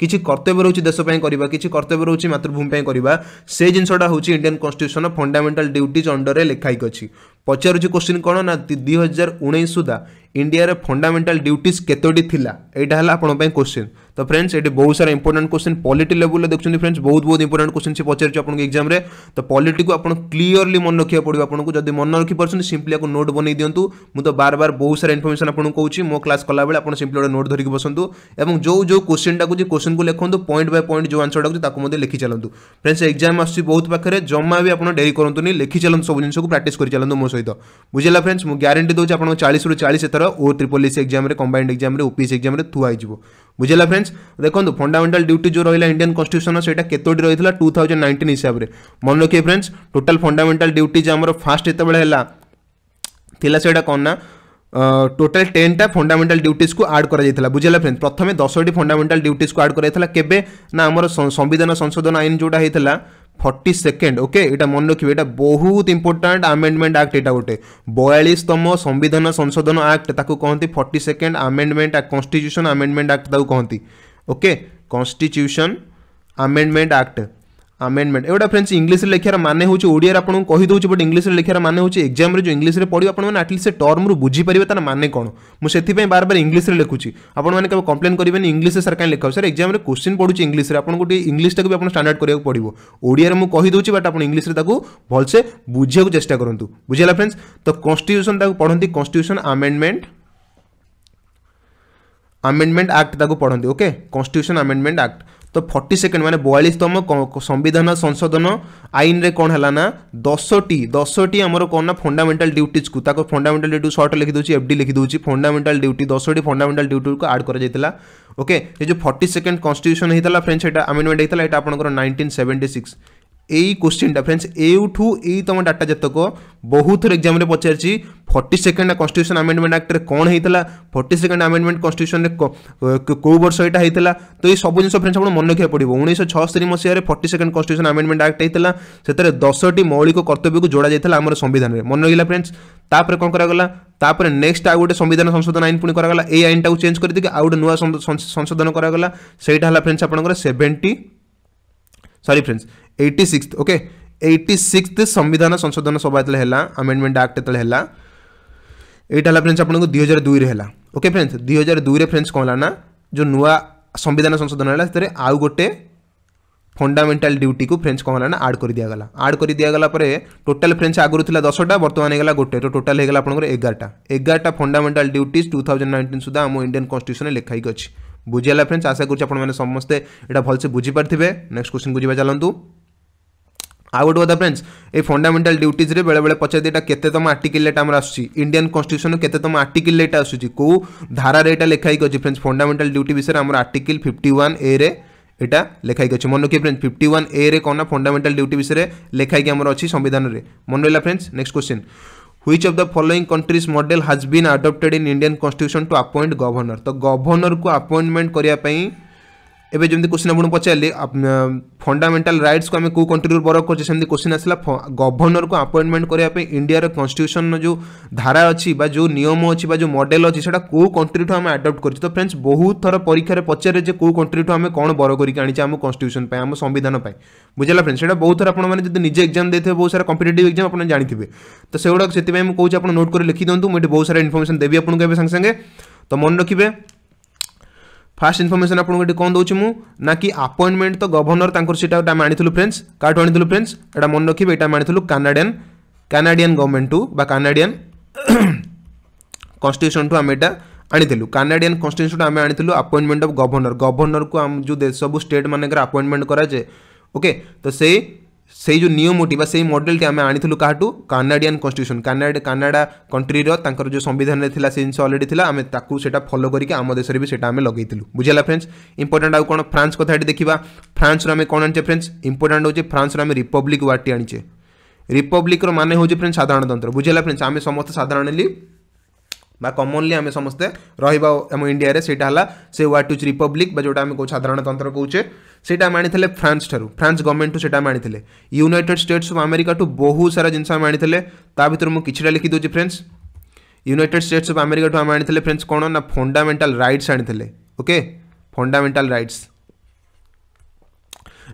କିଛି କର୍ତ୍ତବ୍ୟ ରହୁଛି ଦେଶ ପାଇଁ କରିବା କିଛି କର୍ତ୍ତବ୍ୟ ରହୁଛି ମାତୃଭୂମି ପାଇଁ କରିବା ସେ ଜିନିଷଟା ହେଉଛି ଇଣ୍ଡିଆନ୍ କନଷ୍ଟିଟ୍ୟୁସନ୍ର ଫଣ୍ଡାମେଣ୍ଟାଲ ଡ୍ୟୁଟିଜ୍ ଅଣ୍ଡରରେ ଲେଖା ହେଇକି ଅଛି ପଚାରୁଛି କୋଶ୍ଚିନ୍ କ'ଣ ନା ଦୁଇ ହଜାର ଉଣେଇଶ ସୁଦ୍ଧା ଇଣ୍ଡିଆରେ ଫଣ୍ଡାମେଣ୍ଟାଲ ଡ୍ୟୁଟିଜ୍ କେତୋଟି ଥିଲା ଏଇଟା ହେଲା ଆପଣଙ୍କ ପାଇଁ କୋଶ୍ଚିନ୍ ତ ଫ୍ରେଣ୍ଡସ୍ ଏଠି ବହୁତ ସାରା ଇମ୍ପୋର୍ଟାଣ୍ଟ କୋଶ୍ଚିନ୍ ପଲିଟି ଲେବୁଲରେ ଦେଖୁଛନ୍ତି ଫ୍ରେଣ୍ଡସ୍ ବହୁତ ବହୁତ ଇମ୍ପୋର୍ଟାଣ୍ଟ କୋଶ୍ଚିନ୍ ସେ ପଚାରିଛି ଆପଣଙ୍କ ଏକ୍ଜାମ୍ରେ ତ ପଲିଟିକୁ ଆପଣ କ୍ଲିଅରଲି ମନେ ରଖିବାକୁ ପଡ଼ିବ ଆପଣଙ୍କୁ ଯଦି ମନେ ରଖିପାରୁଛନ୍ତି ସିମ୍ପଲି ଆକୁ ନୋଟ୍ ବନେଇ ଦିଅନ୍ତୁ ମୁଁ ତ ବାର ବାର ବହୁତ ସାରା ଇନଫର୍ମେସନ୍ ଆପଣଙ୍କୁ କହୁଛି ମୋ କ୍ଲାସ୍ କଲାବେଳେ ଆପଣ ସିମ୍ପଲି ଗୋଟେ ନୋଟ୍ ଧରିକି ବସନ୍ତୁ ଏବଂ ଯେଉଁ ଯେଉଁ କୋଶ୍ଚିନ୍ଟାକୁ ଯେ କୋଶ୍ଚିନ୍କୁ ଲେଖନ୍ତୁ ପଏଣ୍ଟ ବାଇ ପଏଣ୍ଟ ଯେଉଁ ଆନ୍ସରଟା ଅଛି ତାକୁ ମଧ୍ୟ ଲେଖି ଚାଲନ୍ତୁ ଫ୍ରେଣ୍ଡସ୍ ଏକ୍ଜାମ୍ ଆସୁଛି ବହୁତ ପାଖରେ ଜମା ବି ଆପଣ ଡେରି କରନ୍ତୁନି ଲେଖି ଚାଲନ୍ତୁ ସବୁ ଜିନିଷକୁ ପ୍ରାକ୍ଟିସ୍ କରି ଚାଲନ୍ତୁ ମୋ ସହିତ ବୁଝିଲା ଫ୍ରେଣ୍ଡସ୍ ମୁଁ ଗ୍ୟାରେଣ୍ଟି ଦେଉଛି ଆପଣଙ୍କ ଚାଳିଶରୁ ଚାଳିଶ ଏଥର ଓ ଟ୍ରିପଲ୍ ଏସ୍ ଏକ୍ଜାମ୍ରେ କମ୍ବାଇଣ୍ଡ ଏକ୍ଜାମ୍ରେ ଓପିଏସ୍ ଏକ୍ଜାମ୍ରେ ଥୁଆ ହେଇଯିବ বুঝলা ফ্রেন্ডস দেখুন ফন্ডামেন্টাল ডিউটি যে রহিলা ইন্ডিয়ান কনস্টিটিউশন সেটা কতোটি রয়েছিল টু থাউজেন্ড নাইন্টিন হিসাবে মনে রখিয়ে ফ্রেন্ডস টোটাল ফন্ডামেন্টাল ডিউটি যে আমার ফার্স্ট যেতবে হল লা সেটা কন না टोटाल टेनटा फंडामेंटाल ड्यूटीज को आड कर बुझेगा फ्रेंड प्रथम दसटी फंडामेंटाल ड्यूटीज को आड कर केबे ना आम संविधान संशोधन आईन जोटा होता ফর্টি সেকেন্ড ওকে এটা মনে রাখবে এটা বহুত ইম্পর্টাট আমেন্ডমেন্ট আক্ট এটা গোটে বয়ালিশতম সংবিধান সংশোধন আক্ট তাকে কহতি forty second amendment constitution amendment act তাকে কহতি okay constitution amendment act amendment एटा फ्रेंड्स इंग्लिश लिखार मान हो आपको बट इंग्लिश लिखार मान हूँ एक्जाम जो इंग्लिश पढ़ो आपने आटलिस्ट टर्म रू बुझीपर तर मान कौन मुझे बार बार इंग्लिश लिखुची आपने केवल कंप्लेन करेंगे इंग्लिश सर कहीं लिखा सर एक्जाम क्वेश्चन पढ़ुची इंग्लिश आपको टे इंग्लिश भी आप स्टाडार्ड करा पड़ो ओडिया मुझे बट आप इंग्लिश भलसे बुझे चेस्टा करूँ बुझेगा फ्रेंड्स तो कन्स्टिट्यूशन पढ़ती कन्स्टिट्यूशन आमेडमेंट आमेडमेंट आक्ट पढ़ती ओके कन्स्टिट्यूशन आमेडमेंट आक्ट ତ ଫର୍ଟି ସେକେଣ୍ଡ ମାନେ ବୟାଳିଶତମ ସମ୍ବିଧାନ ସଂଶୋଧନ ଆଇନରେ କ'ଣ ହେଲା ନା ଦଶଟି ଦଶଟି ଆମର କ'ଣ ନା ଫଣ୍ଡାମେଣ୍ଟାଲ ଡ୍ୟୁଟିଜ୍କୁ ତାକୁ ଫଣ୍ଡାମେଣ୍ଟାଲ ଡ୍ୟୁଟି ସର୍ଟ ଲେଖିଦେଉଛି ଏଫ୍ ଡି ଲେଖିଦେଉଛି ଫଣ୍ଡାମେଣ୍ଟାଲ ଡ୍ୟୁଟି ଦଶଟି ଫଣ୍ଡାମେଣ୍ଟାଲ ଡ୍ୟୁଟିକୁ ଆଡ୍ କରାଯାଇଥିଲା ଓକେ ଏ ଯେଉଁ ଫର୍ଟି ସେକେଣ୍ଡ କନଷ୍ଟିଟ୍ୟୁସନ୍ ହେଇଥିଲା ଫ୍ରେଣ୍ଡ ସେଇଟା ଆମେଣ୍ଡମେଣ୍ଟ ହେଇଥିଲା ଏଇଟା ଆପଣଙ୍କର ନାଇଣ୍ଟିନ୍ ସେଭେଣ୍ଟି ସିକ୍ସ এই কোশ্চিনটা ফ্রেন্ডস এইঠু এই তোমার ডাটা যেতক বহুত থর এক্সামে পচারছি ফর্টি সেকেন্ড কনস্টিটিউশন আমেন্ডমেন্ট আক্টে কোণ হয়ে ফর্টি সেকেন্ড আমেন্ডমেন্ট কনস্টিট্যুশনরে কেউ বর্ষ এটা হয়ে তো এই সব জিনিস ফ্রেন্ডস আপনার মনে রাখা পড়ব উনিশশো ছষট্টি forty second constitution amendment act হয়ে সেতরে দশটি মৌলিক কর্তব্য যোড়া যাই আমার সংবিধানের মনে রাখা ফ্রেন্ডস তাপরে কোণ করা তাপরে নেক্সট আউ গোটে সংবিধান সংশোধন আইন পুঁ করা এই আইনটা চেঞ্জ করে দিকে আউ গোটে নূয়া সংশোধন করা সেইটা হল ফ্রেন্ডস আপনার seventy sorry friends eighty sixth okay eighty sixth ಸಂವಿಧಾನ ಸಂಶೋಧನ ಸಭಾ ଯେତେବେଳେ ହେଲା ଆମେଣ୍ଡମେଣ୍ଟ ଆକ୍ଟ ଯେତେବେଳେ ହେଲା ଏଇଟା ହେଲା ଫ୍ରେଣ୍ଡସ୍ ଆପଣଙ୍କୁ ଦୁଇ ହଜାର ଦୁଇରେ ହେଲା ଓକେ ଫ୍ରେଣ୍ଡସ୍ ଦୁଇ ହଜାର ଦୁଇରେ ଫ୍ରେଣ୍ଡସ୍ କ'ଣ ହେଲା ନା ଯେଉଁ ନୂଆ ସମ୍ବିଧାନ ସଂଶୋଧନ ହେଲା ସେଥିରେ ଆଉ ଗୋଟେ ଫଣ୍ଡାମେଣ୍ଟାଲ ଡ୍ୟୁଟିକୁ ଫ୍ରେଞ୍ଚ କ'ଣ ହେଲା ନା ଆଡ଼୍ କରିଦିଆଗଲା ଆଡ଼୍ କରିଦିଆଗଲା ପରେ ଟୋଟାଲ ଫ୍ରେଞ୍ଚ ଆଗରୁ ଥିଲା ଦଶଟା ବର୍ତ୍ତମାନ ହେଇଗଲା ଗୋଟେ ତ ଟୋଟାଲ ହେଇଗଲା ଆପଣଙ୍କର ଏଗାରଟା ଏଗାରଟା fundamental duties two thousand nineteen ସୁଦ୍ଧା ଆମ ଇଣ୍ଡିଆନ୍ କନଷ୍ଟିଟ୍ୟୁସନରେ ଲେଖା ହେଇକି ଅଛି बुझीला फ्रेंड्स आशा करूँ आपने समस्ते यहाँ भलसे बुझीपारे नेक्स्ट क्वेश्चन को जीवा चलतु आउ गोटे कथा फ्रेंड्स ये फंडामेटाल ड्यूटीज बेले बेले पचार दिए केम आर्टिकलटा आम आस इंडियान कन्स्टिट्यूशन केम आर्टिकल एटा आस धारा यहाँ लिखाई अच्छे फ्रेंड्स फंडामेटाल ड्यूटी विषय में आर्टिकल फिफ्टी वन ए रे लिखाई अच्छे मन रखिए फ्रेंड्स फिफ्टी वन ए रे कौन फंडामेटाल ड्यूटी विषय में लिखाई अच्छी संविधान में मन रहा friends next question which of the following countries model has been adopted in Indian constitution to appoint governor तो governor को appointment करिया पई एवं जमी क्वेश्चन आपको पचारे फंडामेटाल रईट्स को आम कौ कंट्री बरक करे से क्वेश्चन आसाला गवर्नर को आपइंटमेंट करने इंडिया कन्स्टिट्यूशन जो धारा अच्छी जो निम अच्छी जो मडेल अच्छी से कंट्री ठूँ आम आडप्ट कर तो फ्रेंड्स बहुत थर परीक्षा पचारे कौ कंट्री ठूँ आम कौन बर करके आनी आम कन्स्टिट्यूशन आम संविधान पर बुझेगा फ्रेंड्स से बहुत थर आपड़ी निजे एक्जाम देते हैं बहुत सारा कंपिटेट एक्जाम आप जानते तो से गुड़ा से मुझे आप नोट कर लिखी दिखाँ मुझे बहुत सारा इनफर्मेशन देवी आपको सांगे सांगे तो मन रखिए फास्ट इनफर्मेसन आपको कौन दूँ मुझे आपइंटमेंट तो गवर्नर तक सीटा आम आनी फ्रेंड्स काठ आनी फ्रेंड्स यहाँ मन रखिए यहाँ आनी Canadian Canadian government to Canadian constitution to आम यहाँ आनी कानाडियान कन्स्टिट्यूशन आम आनी आपइंटमेंट अफ गवर्नर गवर्नर को सब स्टेट मानक आपइंटमेंट कराए ओके तो से ସେଇ ଯେଉଁ ନିୟମ ବା ସେଇ ମଡ଼େଲଟି ଆମେ ଆଣିଥିଲୁ କାହାଠୁ କାନାଡ଼ିଆନ୍ କନଷ୍ଟିଟ୍ୟୁସନ୍ କାନାଡ଼ା କାନାଡ଼ା କଣ୍ଟ୍ରିର ତାଙ୍କର ଯେଉଁ ସମ୍ବିଧାନରେ ଥିଲା ସେ ଜିନିଷ ଅଲରେଡ଼ି ଥିଲା ଆମେ ତାକୁ ସେଇଟା ଫଲୋ କରିକି ଆମ ଦେଶରେ ବି ସେଇଟା ଆମେ ଲଗେଇଥିଲୁ ବୁଝିଲା ଫ୍ରେଣ୍ଡସ୍ ଇମ୍ପୋର୍ଟାଣ୍ଟ ଆଉ କ'ଣ ଫ୍ରାନ୍ସ କଥା ଏଠି ଦେଖିବା ଫ୍ରାନ୍ସରୁ ଆମେ କ'ଣ ଆଣିଛେ ଫ୍ରେଣ୍ଡସ୍ ଇମ୍ପୋର୍ଟାଣ୍ଟ ହେଉଛି ଫ୍ରାନ୍ସରୁ ଆମେ ରିପବ୍ଲିକ୍ ୱାର୍ଡ଼ଟି ଆଣିଛେ ରିପବ୍ଲିକ୍ର ମାନେ ହେଉଛି ଫ୍ରେଣ୍ଡସ୍ ସାଧାରଣତନ୍ତ୍ର ବୁଝିଲା ଫ୍ରେଣ୍ଡସ୍ ଆମେ ସମସ୍ତେ ସାଧାରଣଲି বা কমনলি আমি সমস্তে রহবা আম ইন্ডিয়ারে সেটা হল সে ওয়ার্ড টুচ রিপব্লিক বা যেটা আমি সাধারণতন্ত্র কৌছে ସେଇଟା ଆମେ ଆଣିଥିଲେ ଫ୍ରାନ୍ସ ଠାରୁ ଫ୍ରାନ୍ସ ଗଭର୍ଣ୍ଣମେଣ୍ଟଠୁ ସେଇଟା ଆମେ ଆଣିଥିଲେ ୟୁନାଇଟେଡ଼ ଷ୍ଟେଟ୍ସ ଅଫ୍ ଆମେରିକାଠୁ ବହୁତ ସାରା ଜିନିଷ ଆମେ ଆଣିଥିଲେ ତା ଭିତରୁ ମୁଁ କିଛିଟା ଲେଖିଦେଉଛି ଫ୍ରେଣ୍ଡସ୍ ୟୁନାଇଟେଡ଼ ଷ୍ଟେଟ୍ସ ଅଫ୍ ଆମେରିକାଠୁ ଆମେ ଆଣିଥିଲେ ଫ୍ରେଣ୍ଡସ୍ କ'ଣ ନା ଫଣ୍ଡାମେଣ୍ଟାଲ ରାଇଟ୍ସ ଆଣିଥିଲେ ଓକେ ଫଣ୍ଡାମେଣ୍ଟାଲ ରାଇଟ୍ସ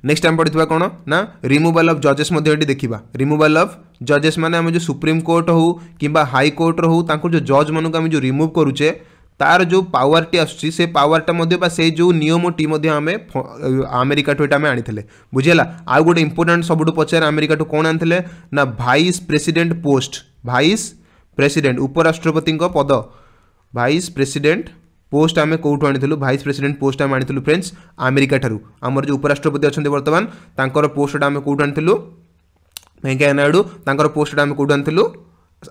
ନେକ୍ସଟ ଆମେ ପଢ଼ିଥିବା କ'ଣ ନା ରିମୁଭାଲ ଅଫ୍ ଜଜେସ୍ ମଧ୍ୟ ଏଠି ଦେଖିବା ରିମୁଭାଲ ଅଫ୍ ଜଜେସ୍ ମାନେ ଆମେ ଯେଉଁ ସୁପ୍ରିମକୋର୍ଟ ହେଉ କିମ୍ବା ହାଇକୋର୍ଟର ହେଉ ତାଙ୍କର ଯେଉଁ ଜଜ୍ ମାନଙ୍କୁ ଆମେ ଯେଉଁ ରିମୁଭ୍ କରୁଛେ তার ଯେଉଁ ପାୱାରଟି ଆସୁଛି ସେ ପାୱାରଟା ମଧ୍ୟ ବା ସେଇ ଯେଉଁ ନିୟମଟି ମଧ୍ୟ ଆମେ ଆମେରିକାଠୁ ଏଇଟା ଆମେ ଆଣିଥିଲେ ବୁଝିହେଲା ଆଉ ଗୋଟେ ଇମ୍ପୋର୍ଟାଣ୍ଟ ସବୁଠୁ ପଚାରେ ଆମେରିକାଠୁ କ'ଣ ଆଣିଥିଲେ ନା vice president post vice president ଉପରାଷ୍ଟ୍ରପତିଙ୍କ ପଦ ଭାଇସ୍ ପ୍ରେସିଡେଣ୍ଟ পোস্ট আমি কোটু আনিলু ভাইস প্রেসিডেন্ট পোস্ট আমি আনিলু ফ্রেন্ডস আমেরিকা ঠার আমার যে উপরাষ্ট্রপতি অনেক বর্তমান তাঁর পোস্টটা আমি কোটু আনিলু ভেঙ্কাইয়া নাইডু তাঁর পোস্টটা আমি কোটু আনিলু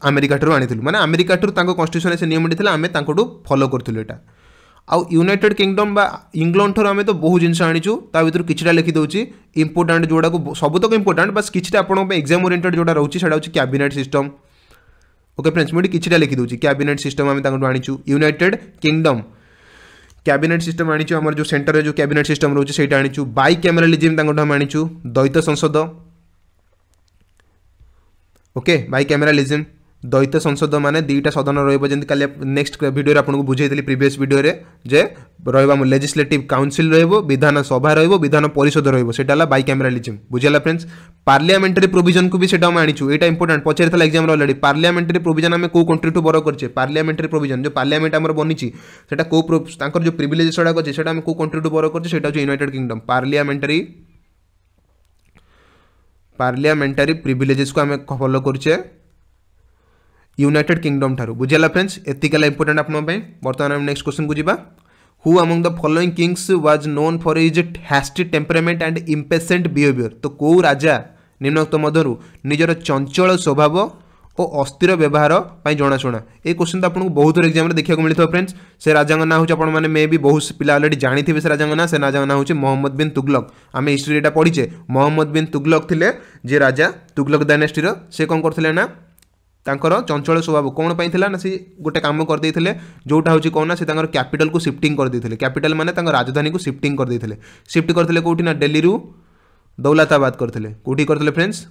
ଆମେରିକାଠାରୁ ଆଣିଥିଲୁ ମାନେ ଆମେରିକାଠାରୁ ତାଙ୍କ କନଷ୍ଟିଚ୍ୟୁସନରେ ସେ ନିୟମଟି ଥିଲା ଆମେ ତାଙ୍କଠୁ ଫଲୋ କରିଥିଲୁ ଏଇଟା ଆଉ ୟୁନାଇଟେଡ୍ କିଙ୍ଗଡମ୍ ବା ଇଂଲଣ୍ଡଠାରୁ ଆମେ ତ ବହୁ ଜିନିଷ ଆଣିଛୁ ତା ଭିତରୁ କିଛିଟା ଲେଖିଦେଉଛି ଇମ୍ପୋର୍ଟାଣ୍ଟ ଯେଉଁଟାକୁ ସବୁତକ ଇମ୍ପୋର୍ଟାଣ୍ଟ ବାସ୍ କିଛିଟା ଆପଣଙ୍କ ପାଇଁ ଏକ୍ଜାମ୍ ଓରିଏଣ୍ଟେଡ୍ ଯେଉଁଟା ରହୁଛି ସେଇଟା ହେଉଛି କ୍ୟାବିନେଟ୍ ସିଷ୍ଟମ୍ ଓକେ ଫ୍ରେଣ୍ଡସ୍ ମୁଁ ଏଠି କିଛିଟା ଲେଖିଦେଉଛି କ୍ୟାବିନେଟ୍ ସିଷ୍ଟମ୍ ଆମେ ତାଙ୍କଠୁ ଆଣିଛୁ ୟୁନାଇଟେଡ୍ କିଙ୍ଗଡମ୍ କ୍ୟାବିନେଟ୍ ସିଷ୍ଟମ୍ ଆଣିଛୁ ଆମର ଯେଉଁ ସେଣ୍ଟରରେ ଯେଉଁ କ୍ୟାବିନେଟ୍ ସିଷ୍ଟମ୍ ରହୁଛି ସେଇଟା ଆଣିଛୁ ବାଇ କ୍ୟାମେରାଲିଜିମ୍ ତାଙ୍କଠୁ ଆମେ ଆଣିଛୁ ଦ୍ୱୈତ ସଂସଦ ଓକେ ବାଇ କ୍ୟାମେରାଲିଜିମ୍ ଦୈତ ସଂସଦ ମାନେ ଦୁଇଟା ସଦନ ରହିବ ଯେମିତି କାଲି ନେକ୍ସଟ ଭିଡ଼ିଓରେ ଆପଣଙ୍କୁ ବୁଝେଇଥିଲି ପ୍ରିଭିୟସ୍ ଭିଡ଼ିଓରେ ଯେ ରହିବ ଆମ ଲେଜିସ୍ଲେଟିଭ୍ କାଉନସିଲ୍ ରହିବ ବିଧାନ ସଭା ରହିବ ବିଧାନ ପରିଷଦ ରହିବ ସେଇଟା ହେଲା ବାଇ କ୍ୟାମେରାଲିଜିମ୍ ବୁଝିଲା ଫ୍ରେଣ୍ଡସ୍ ପାର୍ଲିଆମେଣ୍ଟାରୀ ପ୍ରୋଭିଜନକୁ ବି ସେଇଟା ଆମେ ଆଣିଛୁ ଏଇଟା ଇମ୍ପୋର୍ଟାଣ୍ଟ ପଚାରିଥିଲା ଏକ୍ଜାମ୍ରେ ଅଲରେଡ଼ି ପାର୍ଲିଆମେଣ୍ଟାରୀ ପ୍ରୋଭିଜନ ଆମେ କେଉଁ କଣ୍ଟ୍ରିଠୁ ବର କରିଛେ ପାର୍ଲିଆମେଣ୍ଟାରୀ ପ୍ରୋଭିଜନ ଯେଉଁ ପାର୍ଲିଆମେଣ୍ଟ ଆମର ବନିଛି ସେଇଟା କେଉଁ ତାଙ୍କର ଯେଉଁ ପ୍ରିଭିଲେଜ୍ ଗୁଡ଼ାକ ଅଛି ସେଇଟା ଆମେ କେଉଁ କଣ୍ଟ୍ରିଠୁ ବର କରିଛେ ସେଇଟା ହେଉଛି ୟୁନାଇଟେଡ୍ କିଙ୍ଗଡମ୍ ପାର୍ଲିଆମେଣ୍ଟାରୀ ପାର୍ଲିଆମେଣ୍ଟାରୀ ପ୍ରିଭିଲେଜେସ୍କୁ ଆମେ ଫଲୋ କରୁଛେ ୟୁନାଇଟେଡ୍ କିଙ୍ଗଡମ୍ ଠାରୁ ବୁଝିଗଲା ଫ୍ରେଣ୍ଡସ୍ ଏତିକି ହେଲା ଇମ୍ପୋର୍ଟାଣ୍ଟ ଆପଣଙ୍କ ପାଇଁ ବର୍ତ୍ତମାନ ଆମେ ନେକ୍ସଟ କ୍ୱେଶ୍ଚନକୁ ଯିବା who among the following kings was known for his hasty temperament and impatient behaviour তো কেউ রাজা নিম্নোক্ত মধ্যরু নিজের চঞ্চল স্বভাব ও অস্থির ব্যবহার পাই জনাশুনা এই কোশ্চিন তো আপনার বহুত এক্সামে দেখা মিলিথ ফ্রেন্ডস সে রাজাঙ্ক না হচ্ছে আপনার মে বি বহু পিলা অলরেডি জাঁথিবে সে রাজাঙ্ক না সে রাজাঙ্ক না হচ্ছে মহম্মদ বিন তুগলক আমি হিস্ট্রি এটা পড়িছে মহম্মদ বিন তুগলক লে যে রাজা তুগলক ডাইনাস্টির সে কম করলে না तर चंचल स्वभाव कौन पर गोटे कम करदे जोटा हूँ कौन से कैपिटाल सिफ्ट करदे कैपिटाल मैंने राजधानी को सिफ्ट करदे सिफ्ट करते कौटिना डेली दौलताबाद करते कौटी करते फ्रेंड्स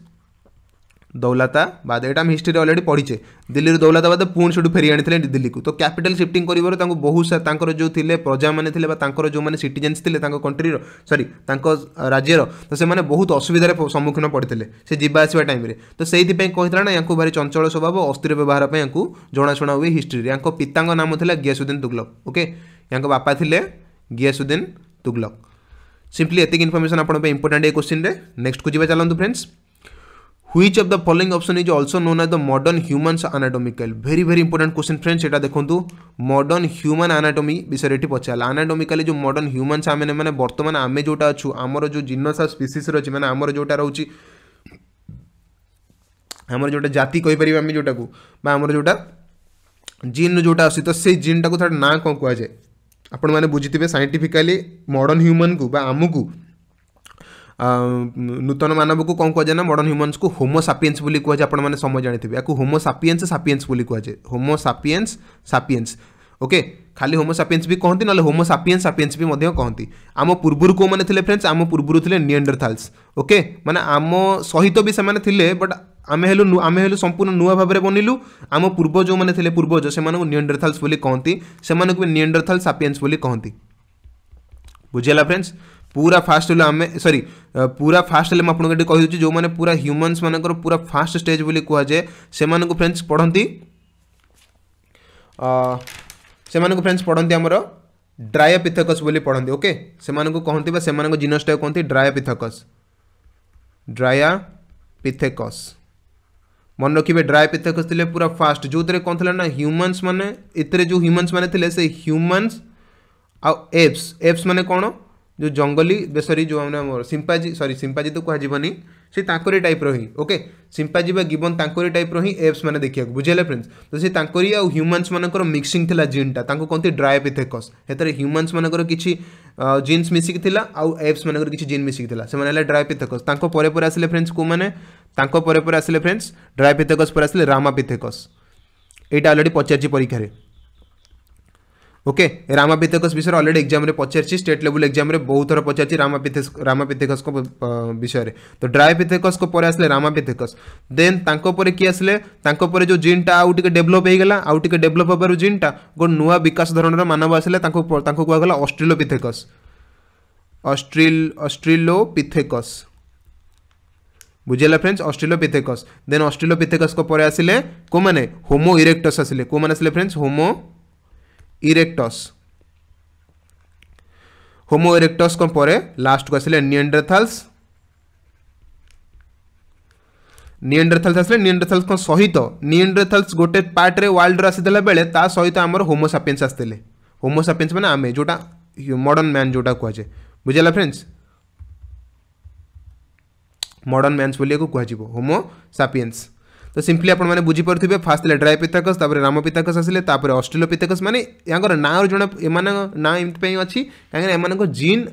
ଦୌଲାତାବାଦ ଏଇଟା ଆମେ ହିଷ୍ଟ୍ରିରେ ଅଲରେଡ଼ି ପଢ଼ିଛେ ଦିଲ୍ଲୀରୁ ଦୌଲାତାବାଦ ପୁଣି ସେଠୁ ଫେରି ଆଣିଥିଲେ ଦିଲ୍ଲୀକୁ ତ କ୍ୟାପିଟାଲ ସିଫ୍ଟିଂ କରିବାରୁ ତାଙ୍କୁ ବହୁତ ତାଙ୍କର ଯେଉଁ ଥିଲେ ପ୍ରଜାମାନେ ଥିଲେ ବା ତାଙ୍କର ଯେଉଁମାନେ ସିଟିଜେନ୍ସ ଥିଲେ ତାଙ୍କ କଣ୍ଟ୍ରିର ସରି ତାଙ୍କ ରାଜ୍ୟର ତ ସେମାନେ ବହୁତ ଅସୁବିଧାରେ ସମ୍ମୁଖୀନ ପଡ଼ିଥିଲେ ସେ ଯିବା ଆସିବା ଟାଇମ୍ରେ ତ ସେଇଥିପାଇଁ କହିଥିଲା ନା ୟାଙ୍କୁ ଭାରି ଚଞ୍ଚଳ ସ୍ୱଭାବ ଅସ୍ଥିର ବ୍ୟବହାର ପାଇଁ ୟାଙ୍କୁ ଜଣାଶୁଣା ହୁଏ ହିଷ୍ଟ୍ରିରେ ୟାଙ୍କ ପିତାଙ୍କ ନାମ ଥିଲା ଗିୟାସୁଦ୍ଦିନ ତୁଗଲକ ଓକେ ୟାଙ୍କ ବାପା ଥିଲେ ଗିୟାସୁଦ୍ଦିନ ତୁଗଲକ ସିମ୍ପଲି ଏତିକି ଇନଫର୍ମେସନ୍ ଆପଣଙ୍କ ପାଇଁ ଇମ୍ପୋର୍ଟାଣ୍ଟ ଏ କୋଶ୍ଚିନ୍ରେ ନେକ୍ସଟକୁ ଯିବା ଚାଲନ୍ତୁ friends which of the following option is also known as the modern humans anatomical very very important question friends यहाँ देखो मडर्न ह्यूमान आनाटोमी विषय ये पचारा आनाटोमिकाली जो मडर्ण ह्यूमान्स आम मैंने बर्तमान आम जो अच्छा आमर जो जिनसा स्पीसीस रही मैंने आमर जो रोच आमर जो जाति कहीपर आम जोटा को आमर जोटा जीन जोटा अच्छी तो से जीन को ना कौन कहुए आपण मैंने बुझी सैंटिफिकाली ह्यूमान को आमको ନୂତନ ମାନବକୁ କ'ଣ କୁହାଯାଏ ନା ମଡ଼ର୍ଣ୍ଣ ହ୍ୟୁମାନ୍ସକୁ ହୋମୋ ସାପିଏନ୍ସ ବୋଲି କୁହାଯାଏ ଆପଣମାନେ ସମୟ ଜାଣିଥିବେ ୟାକୁ ହୋମୋ ସାପିଏନ୍ସ ସାପିଏନ୍ସ ବୋଲି କୁହାଯାଏ ହୋମୋ ସାପିଏନ୍ସ ସାପିଏନ୍ସ ଓକେ ଖାଲି ହୋମୋ ସାପିଏନ୍ସ ବି କହନ୍ତି ନହେଲେ ହୋମୋ ସାପିଏନ୍ସ ସାପିଏନ୍ସ ବି ମଧ୍ୟ କହନ୍ତି ଆମ ପୂର୍ବରୁ କେଉଁମାନେ ଥିଲେ ଫ୍ରେଣ୍ଡସ୍ ଆମ ପୂର୍ବରୁ ଥିଲେ ନିଏଣ୍ଡରଥାଲ୍ସ ଓକେ ମାନେ ଆମ ସହିତ ବି ସେମାନେ ଥିଲେ ବଟ୍ ଆମେ ହେଲୁ ଆମେ ହେଲୁ ସମ୍ପୂର୍ଣ୍ଣ ନୂଆ ଭାବରେ ବନିଲୁ ଆମ ପୂର୍ବ ଯେଉଁମାନେ ଥିଲେ ପୂର୍ବଜ ସେମାନଙ୍କୁ ନିଏଣ୍ଡରଥାଲ୍ସ ବୋଲି କହନ୍ତି ସେମାନଙ୍କୁ ବି ନିଏଣ୍ଡରଥାଲ୍ ସାପିଏନ୍ସ ବୋଲି କହନ୍ତି ବୁଝିହେଲା ଫ୍ରେଣ୍ଡସ୍ पूरा फास्ट हेल्ला आम सरी पूरा फास्ट हेल्ला आपंकर कहीदे जो मैंने पूरा ह्यूमान्स मानक पूरा फास्ट स्टेज बोली कहुए से फ्रेंड्स पढ़ती से फ्रेंड्स पढ़ती आमर पिथकस बोली पढ़ती ओके से कहती जिनसटा कहते ड्राय पिथकस ड्राया पिथेकस मन रखिए ड्रायपिथेकस थे पूरा फास्ट जो थे कौन थी ना ह्यूमस मैंने एथे जो ह्यूमान्स मैंने से ह्यूमान्स आउ एप्स एप्स मैंने कौन ଯେଉଁ ଜଙ୍ଗଲୀ ବେସରୀ ଯେଉଁ ଆମର ସିମ୍ପାଜି ସରି ସିମ୍ପାଜି ତ କୁହାଯିବନି ସେ ତାଙ୍କରି ଟାଇପ୍ର ହିଁ ଓକେ ସିମ୍ପାଜି ବା ଗିବନ୍ ତାଙ୍କରି ଟାଇପ୍ର ହିଁ ଏପ୍ସ ମାନେ ଦେଖିବାକୁ ବୁଝିଲେ ଫ୍ରେଣ୍ଡସ୍ ତ ସେ ତାଙ୍କରି ଆଉ ହ୍ୟୁମାନ୍ସ ମାନଙ୍କର ମିକ୍ସିଂ ଥିଲା ଜିନ୍ଟା ତାଙ୍କୁ କହନ୍ତି ଡ୍ରାଏପିଥେକସ୍ ହେତରେ ହ୍ୟୁମାନ୍ସ ମାନଙ୍କର କିଛି ଜିନ୍ସ ମିଶିକି ଥିଲା ଆଉ ଏପ୍ସ ମାନଙ୍କର କିଛି ଜିନ୍ ମିଶିକି ଥିଲା ସେମାନେ ହେଲା ଡ୍ରାଏପିଥେକସ୍ ତାଙ୍କ ପରେ ପରେ ଆସିଲେ ଫ୍ରେଣ୍ଡସ୍ କେଉଁମାନେ ତାଙ୍କ ପରେ ପରେ ଆସିଲେ ଫ୍ରେଣ୍ଡସ୍ ଡ୍ରାଏପିଥେକସ୍ ପରେ ଆସିଲେ ରାମାପିଥେକସ୍ ଏଇଟା ଅଲରେଡ଼ି ପଚାରିଛି ପରୀକ୍ଷାରେ ओके रामापिथेकस विषय अलरेडी एक्जाम पचार स्टेट लेवल एक्जाम बहुत थर पचारिथे रामापिथेकस विषय तो ड्राइपिथेकस को पर आसे रामापिथेकस देन किए आसे पर जो जीनटा आउट डेभलप हो गला आउट डेभलप हो जीनटा गोटे नुआ विकास धरण मानव आसे कहगला अस्ट्रिलोपिथेकस अस्ट्रिल अस्ट्रिलोपिथेकस बुझेगा फ्रेंड्स अस्ट्रिलोपिथेकस देन अस्ट्रिलोपिथेकस को आसे कौन होमो इरेक्टस आसे कौन आसे फ्रेंड्स होमो ଇରେକ୍ଟସ୍ ହୋମୋ ଇରେକ୍ଟସ୍ଙ୍କ ପରେ ଲାଷ୍ଟକୁ ଆସିଲେ ନିଏଣ୍ଡରଥାଲ୍ସ ନିଏଣ୍ଡରଥାଲ୍ସ ଆସିଲେ ନିଏଣ୍ଡରଥାଲ୍ସଙ୍କ ସହିତ ନିଏଣ୍ଡରଥାଲ୍ସ ଗୋଟେ ପାର୍ଟରେ ୱାର୍ଲଡର ଆସିଥିଲା ବେଳେ ତା ସହିତ ଆମର ହୋମୋସାପିଏନ୍ସ ଆସିଥିଲେ ହୋମୋସାପିଏନ୍ସ ମାନେ ଆମେ ଯେଉଁଟା ମଡ଼ର୍ଣ୍ଣ ମ୍ୟାନ୍ ଯେଉଁଟା କୁହାଯାଏ ବୁଝିଲା ଫ୍ରେଣ୍ଡସ୍ ମଡ଼ର୍ଣ୍ଣ ମ୍ୟାନ୍ସ ବୋଲି ଏହାକୁ କୁହାଯିବ ହୋମୋସାପିଏନ୍ସ तो सिंपली आपने थे फास्ट है ड्राइपिथाकस रामपिथाकस आसिले अष्ट्रेलोपिथाकस मैंने यहाँ ना जो एम ना एम अच्छी कहीं जीन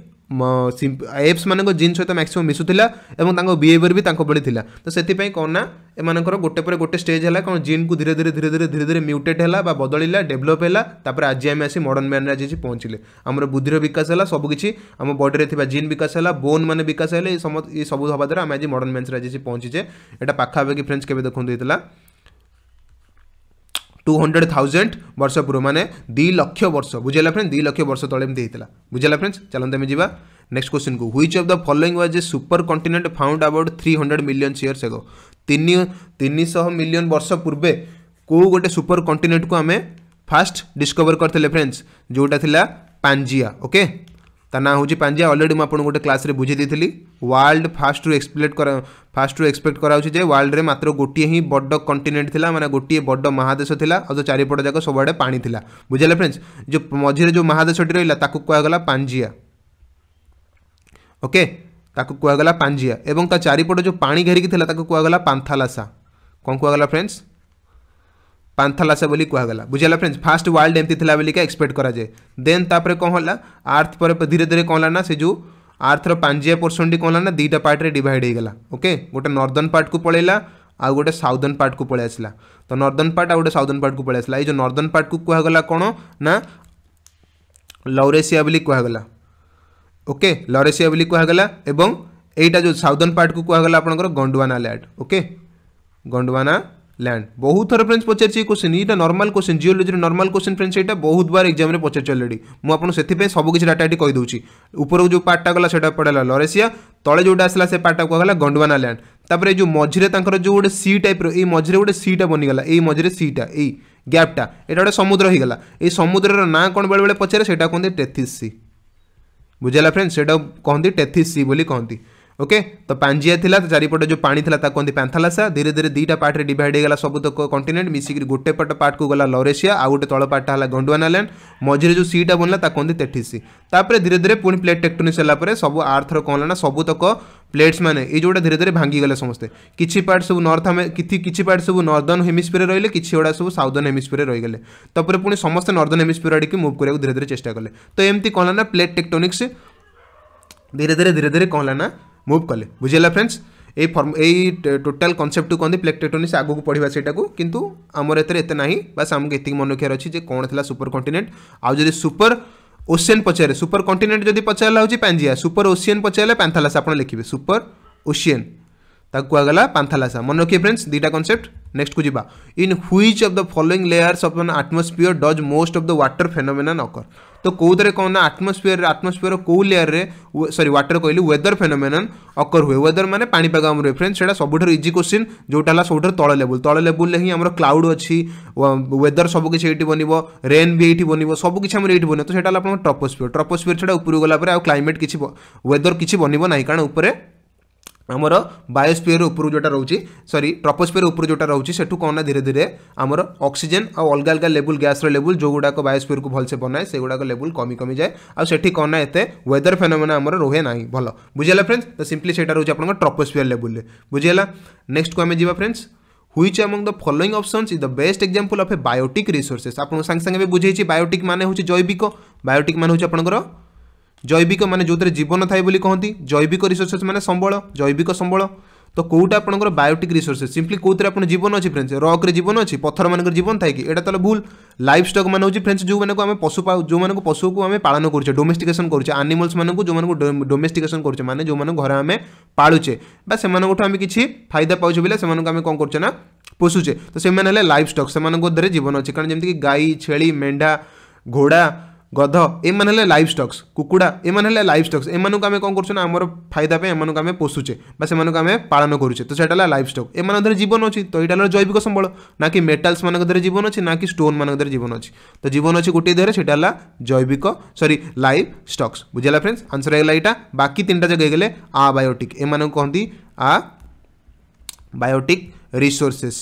ଏପ୍ସ ମାନଙ୍କ ଜିନ୍ ସହିତ ମ୍ୟାକ୍ସିମମ୍ ମିଶୁଥିଲା ଏବଂ ତାଙ୍କ ବିହେଭିୟର ବି ତାଙ୍କ ଭଳି ଥିଲା ତ ସେଥିପାଇଁ କ'ଣ ନା ଏମାନଙ୍କର ଗୋଟେ ପରେ ଗୋଟେ ଷ୍ଟେଜ୍ ହେଲା କ'ଣ ଜିନ୍କୁ ଧୀରେ ଧୀରେ ଧୀରେ ଧୀରେ ଧୀରେ ଧୀରେ ମ୍ୟୁଟେଟ୍ ହେଲା ବା ବଦଳିଲା ଡେଭଲପ୍ ହେଲା ତାପରେ ଆଜି ଆମେ ଆସି ମଡ଼ର୍ଣ୍ଣ ମ୍ୟାନ୍ରେ ଆଜି ଆସି ପହଞ୍ଚିଲେ ଆମର ବୁଦ୍ଧିର ବିକାଶ ହେଲା ସବୁକିଛି ଆମ ବଡ଼ିରେ ଥିବା ଜିନ୍ ବିକାଶ ହେଲା ବୋନ୍ ମାନେ ବିକାଶ ହେଲେ ଏ ସବୁ ହେବା ଦ୍ୱାରା ଆମେ ଆଜି ମଡ଼ର୍ଣ୍ଣ ମ୍ୟାନ୍ସରେ ଆଜି ଆସି ପହଞ୍ଚିଛେ ଏଇଟା ପାଖାପାଖି ଫ୍ରେଣ୍ଡସ୍ କେବେ ଦେଖନ୍ତୁ ହେଇଥିଲା टू हंड्रेड थाउजेंड वर्ष पूर्व मैंने लक्ष वर्ष बुझेगा फ्रेंड लक्ष वर्ष तेमती बुझेगा फ्रेंड्स चलते आम जा नेक्स्ट क्वेश्चन को which of the following was a super continent found about three hundred million years ago शह मिलियन वर्ष पूर्व कोई गोटे सुपर कंटिनेंट को आम फास्ट डिस्कवर करते फ्रेंड्स जोटा था पांजिया ओके ना हूँ पांजिया अलरेडी मुझे गोटे क्लास में बुझे वर्ल्ड फास्ट रू एक्सप्लेट फास्ट रू एक्सपेक्ट करा वर्ल्ड में मात्र गोटे ही बड़ कंटिनेंट थी मैंने गोटे बड़ महादेश चारिपट जाक सब सबुआ पाँच बुझे फ्रेंड्स जो मझे जो महादेशी रहा कहगला पांजिया ओके कहगला पांजिया और चारिपट जो पा घेरिकाला पांथालासा कौन कहगला फ्रेंड्स कह कहगला बुझेगा फ्रेंड्स फास्ट वर्ल्ड एमती थी बोलिका एक्सपेक्ट कराए देन तापर कौन होगा आर्थ पर धीरे धीरे कौन ला से जो आर्थर पांजिया पोर्सन टी कौन ला दुटा पार्ट्रे डिड होगा ओके गोटे नर्दर्न पार्ट को पलैला आउ गोटे साउदर्न पार्ट को पलैसला तो नर्दर्न पार्ट आ गए साउदर्न पार्ट को पलैसला जो नर्दर्न पार्ट को कहगला कौन ना लौरेसिया कहगला ओके लौरेसिया कहगला यहीटा जो साउदर्न पार्ट को कहगला आप Gondwana land okay Gondwana land ବହୁତ ଥର ଫ୍ରେଣ୍ଡସ୍ ପଚାରିଛି କୋଶ୍ଚିନ୍ ଏଇଟା ନର୍ମାଲ୍ କୋଶ୍ଚିନ୍ ଜିଓଲୋଜିର ନର୍ମାଲ୍ କୋଶ୍ଚିନ୍ ଫ୍ରେଣ୍ଡସ୍ ଏଇଟା ବହୁତ ବାର ଏକ୍ଜାମ୍ରେ ପଚାରିଛି ଅଲରେଡ଼ି ମୁଁ ଆପଣଙ୍କୁ ସେଥିପାଇଁ ସବୁ କିଛି ଡାଟା ଏଠି କହିଦେଉଛି ଉପରକୁ ଯେଉଁ ପାର୍ଟଟା ଗଲା ସେଇଟା ପଡ଼େଲା ଲରେସିଆ ତଳେ ଯେଉଁଟା ଆସିଲା ସେ ପାର୍ଟଟା କୁହାଗଲା ଗଣ୍ଡୱାନା ଲ୍ୟାଣ୍ଡ ତାପରେ ଯେଉଁ ମଝିରେ ତାଙ୍କର ଯେଉଁ ଗୋଟେ ସି ଟାଇପ୍ର ଏଇ ମଝିରେ ଗୋଟେ ସିଟା ବନିଗଲା ଏଇ ମଝିରେ ସିଟା ଏଇ ଗ୍ୟାପ୍ଟା ଏଇଟା ଗୋଟେ ସମୁଦ୍ର ହେଇଗଲା ଏଇ ସମୁଦ୍ରର ନାଁ କ'ଣ ବେଳେବେଳେ ପଚାରେ ସେଇଟା କୁହନ୍ତି ଟେଥିସ୍ ସି ବୁଝିଲା ଫ୍ରେଣ୍ଡ ସେଇଟା କହନ୍ତି ଟେଥିସ୍ ସି ବୋଲି କହନ୍ତି ओके तो पांजिया था तो चारिपटे जो पानी था ताको कहते पैंथालासा धीरे धीरे दुईटा पार्ट डिवाइड होगा सबुतक कंटिनेंट मिसिक गोटे पट पार्ट को गला लरेसीआ आउ गोटे तल पार्टा है गंडुआनालैंड मझे जो सीटा बनला कहते तेठीसी तापर धीरे धीरे पुणी प्लेट टेक्टोनिक सरला सब आर्थर कौन है ना सबुतक प्लेट्स मैंने ये जोटा धीरे धीरे भांगीगले समस्ते किसी पार्ट सब नर्थ आमे किसी पार्ट सब नर्दर्ण हेमिस्फियर रही किसी गुड़ा सब साउदर्न हेमिस्फियर रहीगले तापर पुणी समस्त नर्दन हेमिस्फियर आड़ी मुव करा धीरे धीरे चेस्ट कले तो एमती कहला ना प्लेट टेक्टोनिक्स धीरे धीरे धीरे धीरे कहला ना ମୁଭ୍ କଲେ ବୁଝିଲା ଫ୍ରେଣ୍ଡସ୍ ଏଇ ଫର୍ମ ଏଇ ଟୋଟାଲ୍ କନସେପ୍ଟକୁ କହନ୍ତି ପ୍ଲେଟ୍ ଟେକ୍ଟୋନିକ୍ସ ଆଗକୁ ପଢ଼ିବା ସେଇଟାକୁ କିନ୍ତୁ ଆମର ଏଥିରେ ଏତେ ନାହିଁ ବାସ୍ ଆମକୁ ଏତିକି ମନେ ରଖିବାର ଅଛି ଯେ କ'ଣ ଥିଲା ସୁପର କଣ୍ଟିନେଣ୍ଟ ଆଉ ଯଦି ସୁପର ଓସିଆନ୍ ପଚାରେ ସୁପର କଣ୍ଟିନେଣ୍ଟ ଯଦି ପଚାରିଲା ହେଉଛି ପାଞ୍ଜିଆ ସୁପର ଓସିଆନ୍ ପଚାରିଲେ ପାନ୍ଥାଲାସ୍ ଆପଣ ଲେଖିବେ ସୁପର ଓସିଆନ୍ ତାକୁ କୁହାଗଲା ପାନ୍ଥାଲାସା ମନେ ରଖିବେ ଫ୍ରେଣ୍ଡସ୍ ଦୁଇଟା କନସେପ୍ଟ ନେକ୍ସଟକୁ ଯିବା in which of the following layers of an atmosphere does most of the weather phenomenon occur तो कौदे कौन ना आटमस्फियर आटमस्फियर कौ लेयर में सरी व्टर कहली वेदर फेनोमेन अकर हुए वेदर मैंने पापाग आम रेफरेन्स से सबुठ इजी क्वेश्चन जोटा है सबुठ तल लेवल तल लेवल हिं आम क्लाउड अच्छी वेदर सबकि बन रेन भी ये बन सबकि आम ये बन तो से आम ट्रपोस्फियर ट्रपोस्फियर छड़ा उपरक गलापर आउ क्लैमेट किसी वेदर किसी बन ना कारण उपरे आमर बायोस्पीयर उपर जो रोच सरी ट्रपोस्पियर उपर जो रोचे से कौन धीरे धीरे आम अक्सीजेन और अलग अलग लेवल गैस लेवल जो गुड़ाक बायोस्पीयर को भलसे बनाए से गुड़ाक लेवल कमी कमी जाए आठ कौन एत वेदर फेनोमेना आम रोहे ना भल बुझेगा फ्रेंड्स तो सीम्पली से रोचे आप ट्रपोस्पीयर लेवल बुझेगा नेक्स्ट को आम जा फ्रेंड्स हुई among the following option is the best example of abiotic resources आपको सांगे सांगे भी बुझे बायोटिक मैंने हूँ जैविक बायोटिक मान हूँ आप জৈবিক মানে ଯେଉଁଥିରେ ଜୀବନ ଥାଏ ବୋଲି କହନ୍ତି ଜୈବିକ ରିସୋର୍ସେସ୍ ମାନେ ସମ୍ବଳ ଜୈବିକ ସମ୍ବଳ ତ କେଉଁଟା ଆପଣଙ୍କର ବାୟୋଟିକ୍ ରିସୋର୍ସେସ୍ ସିମ୍ପଲି କେଉଁଥିରେ ଆପଣ ଜୀବନ ଅଛି ଫ୍ରେଣ୍ଡସ୍ ରକ୍ରେ ଜୀବନ ଅଛି ପଥରମାନଙ୍କର ଜୀବନ ଥାଏ କି ଏଇଟା ତାହେଲେ ଭୁଲ ଲାଇଫ୍ ଷ୍ଟକ୍ ମାନେ ହେଉଛି ଫ୍ରେଣ୍ଡସ୍ ଯେଉଁମାନଙ୍କୁ ଆମେ ପଶୁ ଯେଉଁମାନଙ୍କୁ ପଶୁକୁ ଆମେ ପାଳନ କରୁଛେ ଡୋମେଷ୍ଟିକେସନ୍ କରୁଛେ ଆନିମଲ୍ସ ମାନଙ୍କୁ ଯେଉଁମାନଙ୍କୁ ଡୋମେଷ୍ଟିକେସନ୍ କରୁଛେ ମାନେ ଯେଉଁମାନଙ୍କୁ ଘରେ ଆମେ ପାଳୁଛେ ବା ସେମାନଙ୍କଠୁ ଆମେ କିଛି ଫାଇଦା ପାଉଛେ ବୋଲେ ସେମାନଙ୍କୁ ଆମେ କ'ଣ କରୁଛେ ନା ପୋଷୁଛେ ତ ସେମାନେ ହେଲେ ଲାଇଫ୍ ଷ୍ଟକ୍ ସେମାନଙ୍କ ଦେହରେ ଜୀବନ ଅଛି କାରଣ ଯେମିତିକି ଗାଈ ଛେଳି ମେଣ୍ଢା ଘୋଡ଼ା ଗଧ ଏମାନେ ହେଲେ ଲାଇଫ୍ ଷ୍ଟକ୍ସ କୁକୁଡ଼ା ଏମାନେ ହେଲେ ଲାଇଫ୍ ଷ୍ଟକ୍ସ ଏମାନଙ୍କୁ ଆମେ କ'ଣ କରୁଛୁ ନା ଆମର ଫାଇଦା ପାଇଁ ଏମାନଙ୍କୁ ଆମେ ପୋଷୁଛେ ବା ସେମାନଙ୍କୁ ଆମେ ପାଳନ କରୁଛେ ତ ସେଇଟା ହେଲା ଲାଇଫ୍ ଷ୍ଟକ୍ ଏମାନଙ୍କ ଦେହରେ ଜୀବନ ଅଛି ତ ଏଇଟା ହେଲା ଜୈବିକ ସମ୍ବଳ ନା କି ମେଟାଲ୍ସମାନଙ୍କ ଦେହରେ ଜୀବନ ଅଛି ନା କି ଷ୍ଟୋନ୍ମାନଙ୍କ ଦେହରେ ଜୀବନ ଅଛି ତ ଜୀବନ ଅଛି ଗୋଟିଏ ଦେହରେ ସେଇଟା ହେଲା ଜୈବିକ ସରି ଲାଇଫ୍ ଷ୍ଟକ୍ସ ବୁଝିଲା ଫ୍ରେଣ୍ଡସ୍ ଆନ୍ସର୍ ହେଇଗଲା ଏଇଟା ବାକି ତିନିଟା ଜାଗା ହେଇଗଲେ ଆବାୟୋଟିକ୍ ଏମାନଙ୍କୁ କହନ୍ତି ଆ ବାୟୋଟିକ୍ ରିସୋର୍ସେସ୍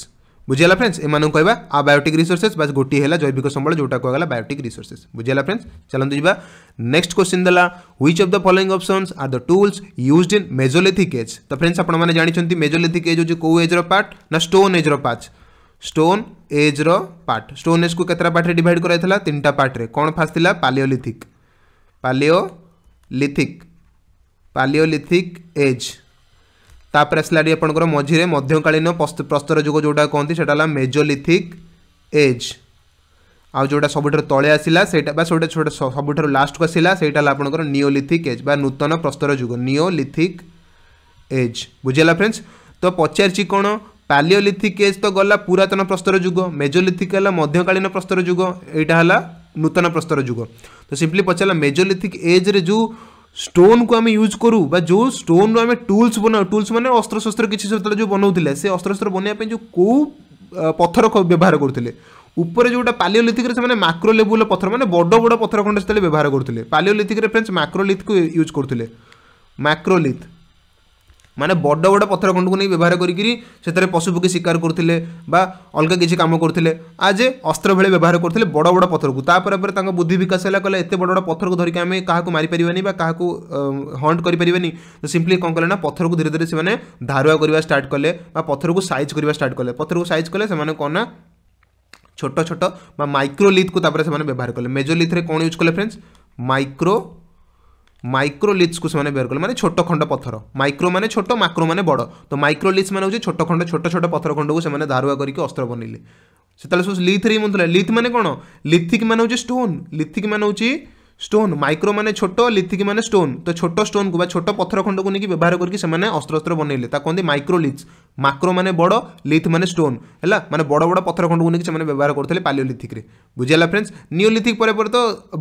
बुझेगा फ्रेंड्स एम कह बायोटिक रिसोर्सेस बस गोटी है जैविक संबल जो कहला गाला बायोटिक रिसोर्सेस बुझेगा फ्रेंड्स चलते जा नेक्स्ट क्वेश्चन देला which of the following options are the tools used in Mesolithic age तो फ्रेंड्स आप जानते मेजोलेथिक एज हूँ कौ एज्र पार्ट ना स्टोन एज्र पार्ट स्टोन एज्र पार्ट स्टोन एज को कतटा पार्ट डिड कराइला तीन टा पार्ट्रे कौन फास्ट था पालिओलिथिक पालिओलिथिक पालिओलिथिक एज ତାପରେ ଆସିଲା ଏଠି ଆପଣଙ୍କର ମଝିରେ ମଧ୍ୟକାଳୀନ ପ୍ରସ୍ତର ଯୁଗ ଯେଉଁଟା କହନ୍ତି ସେଇଟା ହେଲା ମେଜୋଲିଥିକ୍ ଏଜ୍ ଆଉ ଯେଉଁଟା ସବୁଠାରୁ ତଳେ ଆସିଲା ସେଇଟା ବା ସେଇଟା ଛୋଟ ସବୁଠାରୁ ଲାଷ୍ଟକୁ ଆସିଲା ସେଇଟା ହେଲା ଆପଣଙ୍କର ନିଓଲିଥିକ୍ ଏଜ୍ ବା ନୂତନ ପ୍ରସ୍ତର ଯୁଗ ନିଓଲିଥିକ୍ ଏଜ୍ ବୁଝିଗଲା ଫ୍ରେଣ୍ଡସ୍ ତ ପଚାରିଛି କ'ଣ ପାଲିଓଲିଥିକ୍ ଏଜ୍ ତ ଗଲା ପୁରାତନ ପ୍ରସ୍ତର ଯୁଗ ମେଜୋଲିଥିକ୍ ହେଲା ମଧ୍ୟକାଳୀନ ପ୍ରସ୍ତର ଯୁଗ ଏଇଟା ହେଲା ନୂତନ ପ୍ରସ୍ତର ଯୁଗ ତ ସିମ୍ପଲି ପଚାରିଲା ମେଜୋଲିଥିକ୍ ଏଜ୍ରେ ଯେଉଁ স্টোন কু আমি ইউজ করু বা যে স্টোন রু আমি টুলস বনাও টুলস মানে অস্ত্রশস্ত্র কিছু সেতলে যে বনাউলে সে অস্ত্রশস্ত্র বনাইয়া যে কেউ পথর ব্যবহার করুলে উপরে যেটা পালিওলিথিকরে সে মাক্রো লেভেল পথর মানে বড় বড় পথর খণ্ড সেতলে ব্যবহার করুলে পালিওলিথিকরে ফ্রেন্ডস মাক্রোলিথ কু ইউজ করুলে মাক্রোলিথ ମାନେ ବଡ଼ ବଡ଼ ପଥର ଖଣ୍ଡକୁ ନେଇ ବ୍ୟବହାର କରିକିରି ସେଥିରେ ପଶୁପକ୍ଷୀ ଶିକାର କରୁଥିଲେ ବା ଅଲଗା କିଛି କାମ କରୁଥିଲେ ଆଜ୍ ଏ ଅସ୍ତ୍ର ଭଳି ବ୍ୟବହାର କରୁଥିଲେ ବଡ଼ ବଡ଼ ପଥରକୁ ତାପରେ ପରେ ତାଙ୍କ ବୁଦ୍ଧି ବିକାଶ ହେଲା କହିଲେ ଏତେ ବଡ଼ ବଡ଼ ପଥରକୁ ଧରିକି ଆମେ କାହାକୁ ମାରିପାରିବାନି ବା କାହାକୁ ହଣ୍ଟ କରିପାରିବାନି ତ ସିମ୍ପଲି କ'ଣ କଲେ ନା ପଥରକୁ ଧୀରେ ଧୀରେ ସେମାନେ ଧାରୁଆ କରିବା ଷ୍ଟାର୍ଟ କଲେ ବା ପଥରକୁ ସାଇଜ୍ କରିବା ଷ୍ଟାର୍ଟ କଲେ ପଥରକୁ ସାଇଜ୍ କଲେ ସେମାନେ କ'ଣ ନା ଛୋଟ ଛୋଟ ବା ମାଇକ୍ରୋଲିଥ୍କୁ ତାପରେ ସେମାନେ ବ୍ୟବହାର କଲେ ମେଜୋଲିଥ୍ରେ କ'ଣ ୟୁଜ୍ କଲେ ଫ୍ରେଣ୍ଡସ୍ ମାଇକ୍ରୋ মাইক্রোলিথসকু সে বের কলে মানে ছোট খণ্ড পথর মাইক্রো মানে ছোট মাক্রো মানে বড় তো মাইক্রোলিথস মানে হচ্ছে ছোট খণ্ড ছোট ছোট পথর খণ্ডকু সে ধারুয়া করি অস্ত্র বনাইলে সেতবে সব লিথরে ହିଁ ବନୁଥିଲା ଲିଥ୍ ମାନେ କ'ଣ ଲିଥିକ୍ ମାନେ ହେଉଛି ଷ୍ଟୋନ୍ ଲିଥିକ୍ ମାନେ ହେଉଛି ଷ୍ଟୋନ୍ ମାଇକ୍ରୋ ମାନେ ଛୋଟ ଲିଥିକ୍ ମାନେ ଷ୍ଟୋନ୍ ତ ଛୋଟ ଷ୍ଟୋନ୍କୁ ବା ଛୋଟ ପଥର ଖଣ୍ଡକୁ ନେଇକି ବ୍ୟବହାର କରିକି ସେମାନେ ଅସ୍ତ୍ରଶସ୍ତ୍ର ବନେଇଲେ ତାକୁ କହନ୍ତି ମାଇକ୍ରୋଲିଥ୍ସ ମାକ୍ରୋ ମାନେ ବଡ଼ ଲିଥ୍ ମାନେ ଷ୍ଟୋନ୍ ହେଲା ମାନେ ବଡ଼ ବଡ଼ ପଥର ଖଣ୍ଡକୁ ନେଇକି ସେମାନେ ବ୍ୟବହାର କରୁଥିଲେ ପାଲିଓଲିଥିକ୍ରେ ବୁଝିଗଲା ଫ୍ରେଣ୍ଡସ୍ ନିଓଲିଥିକ୍ ପରେ ପରେ ତ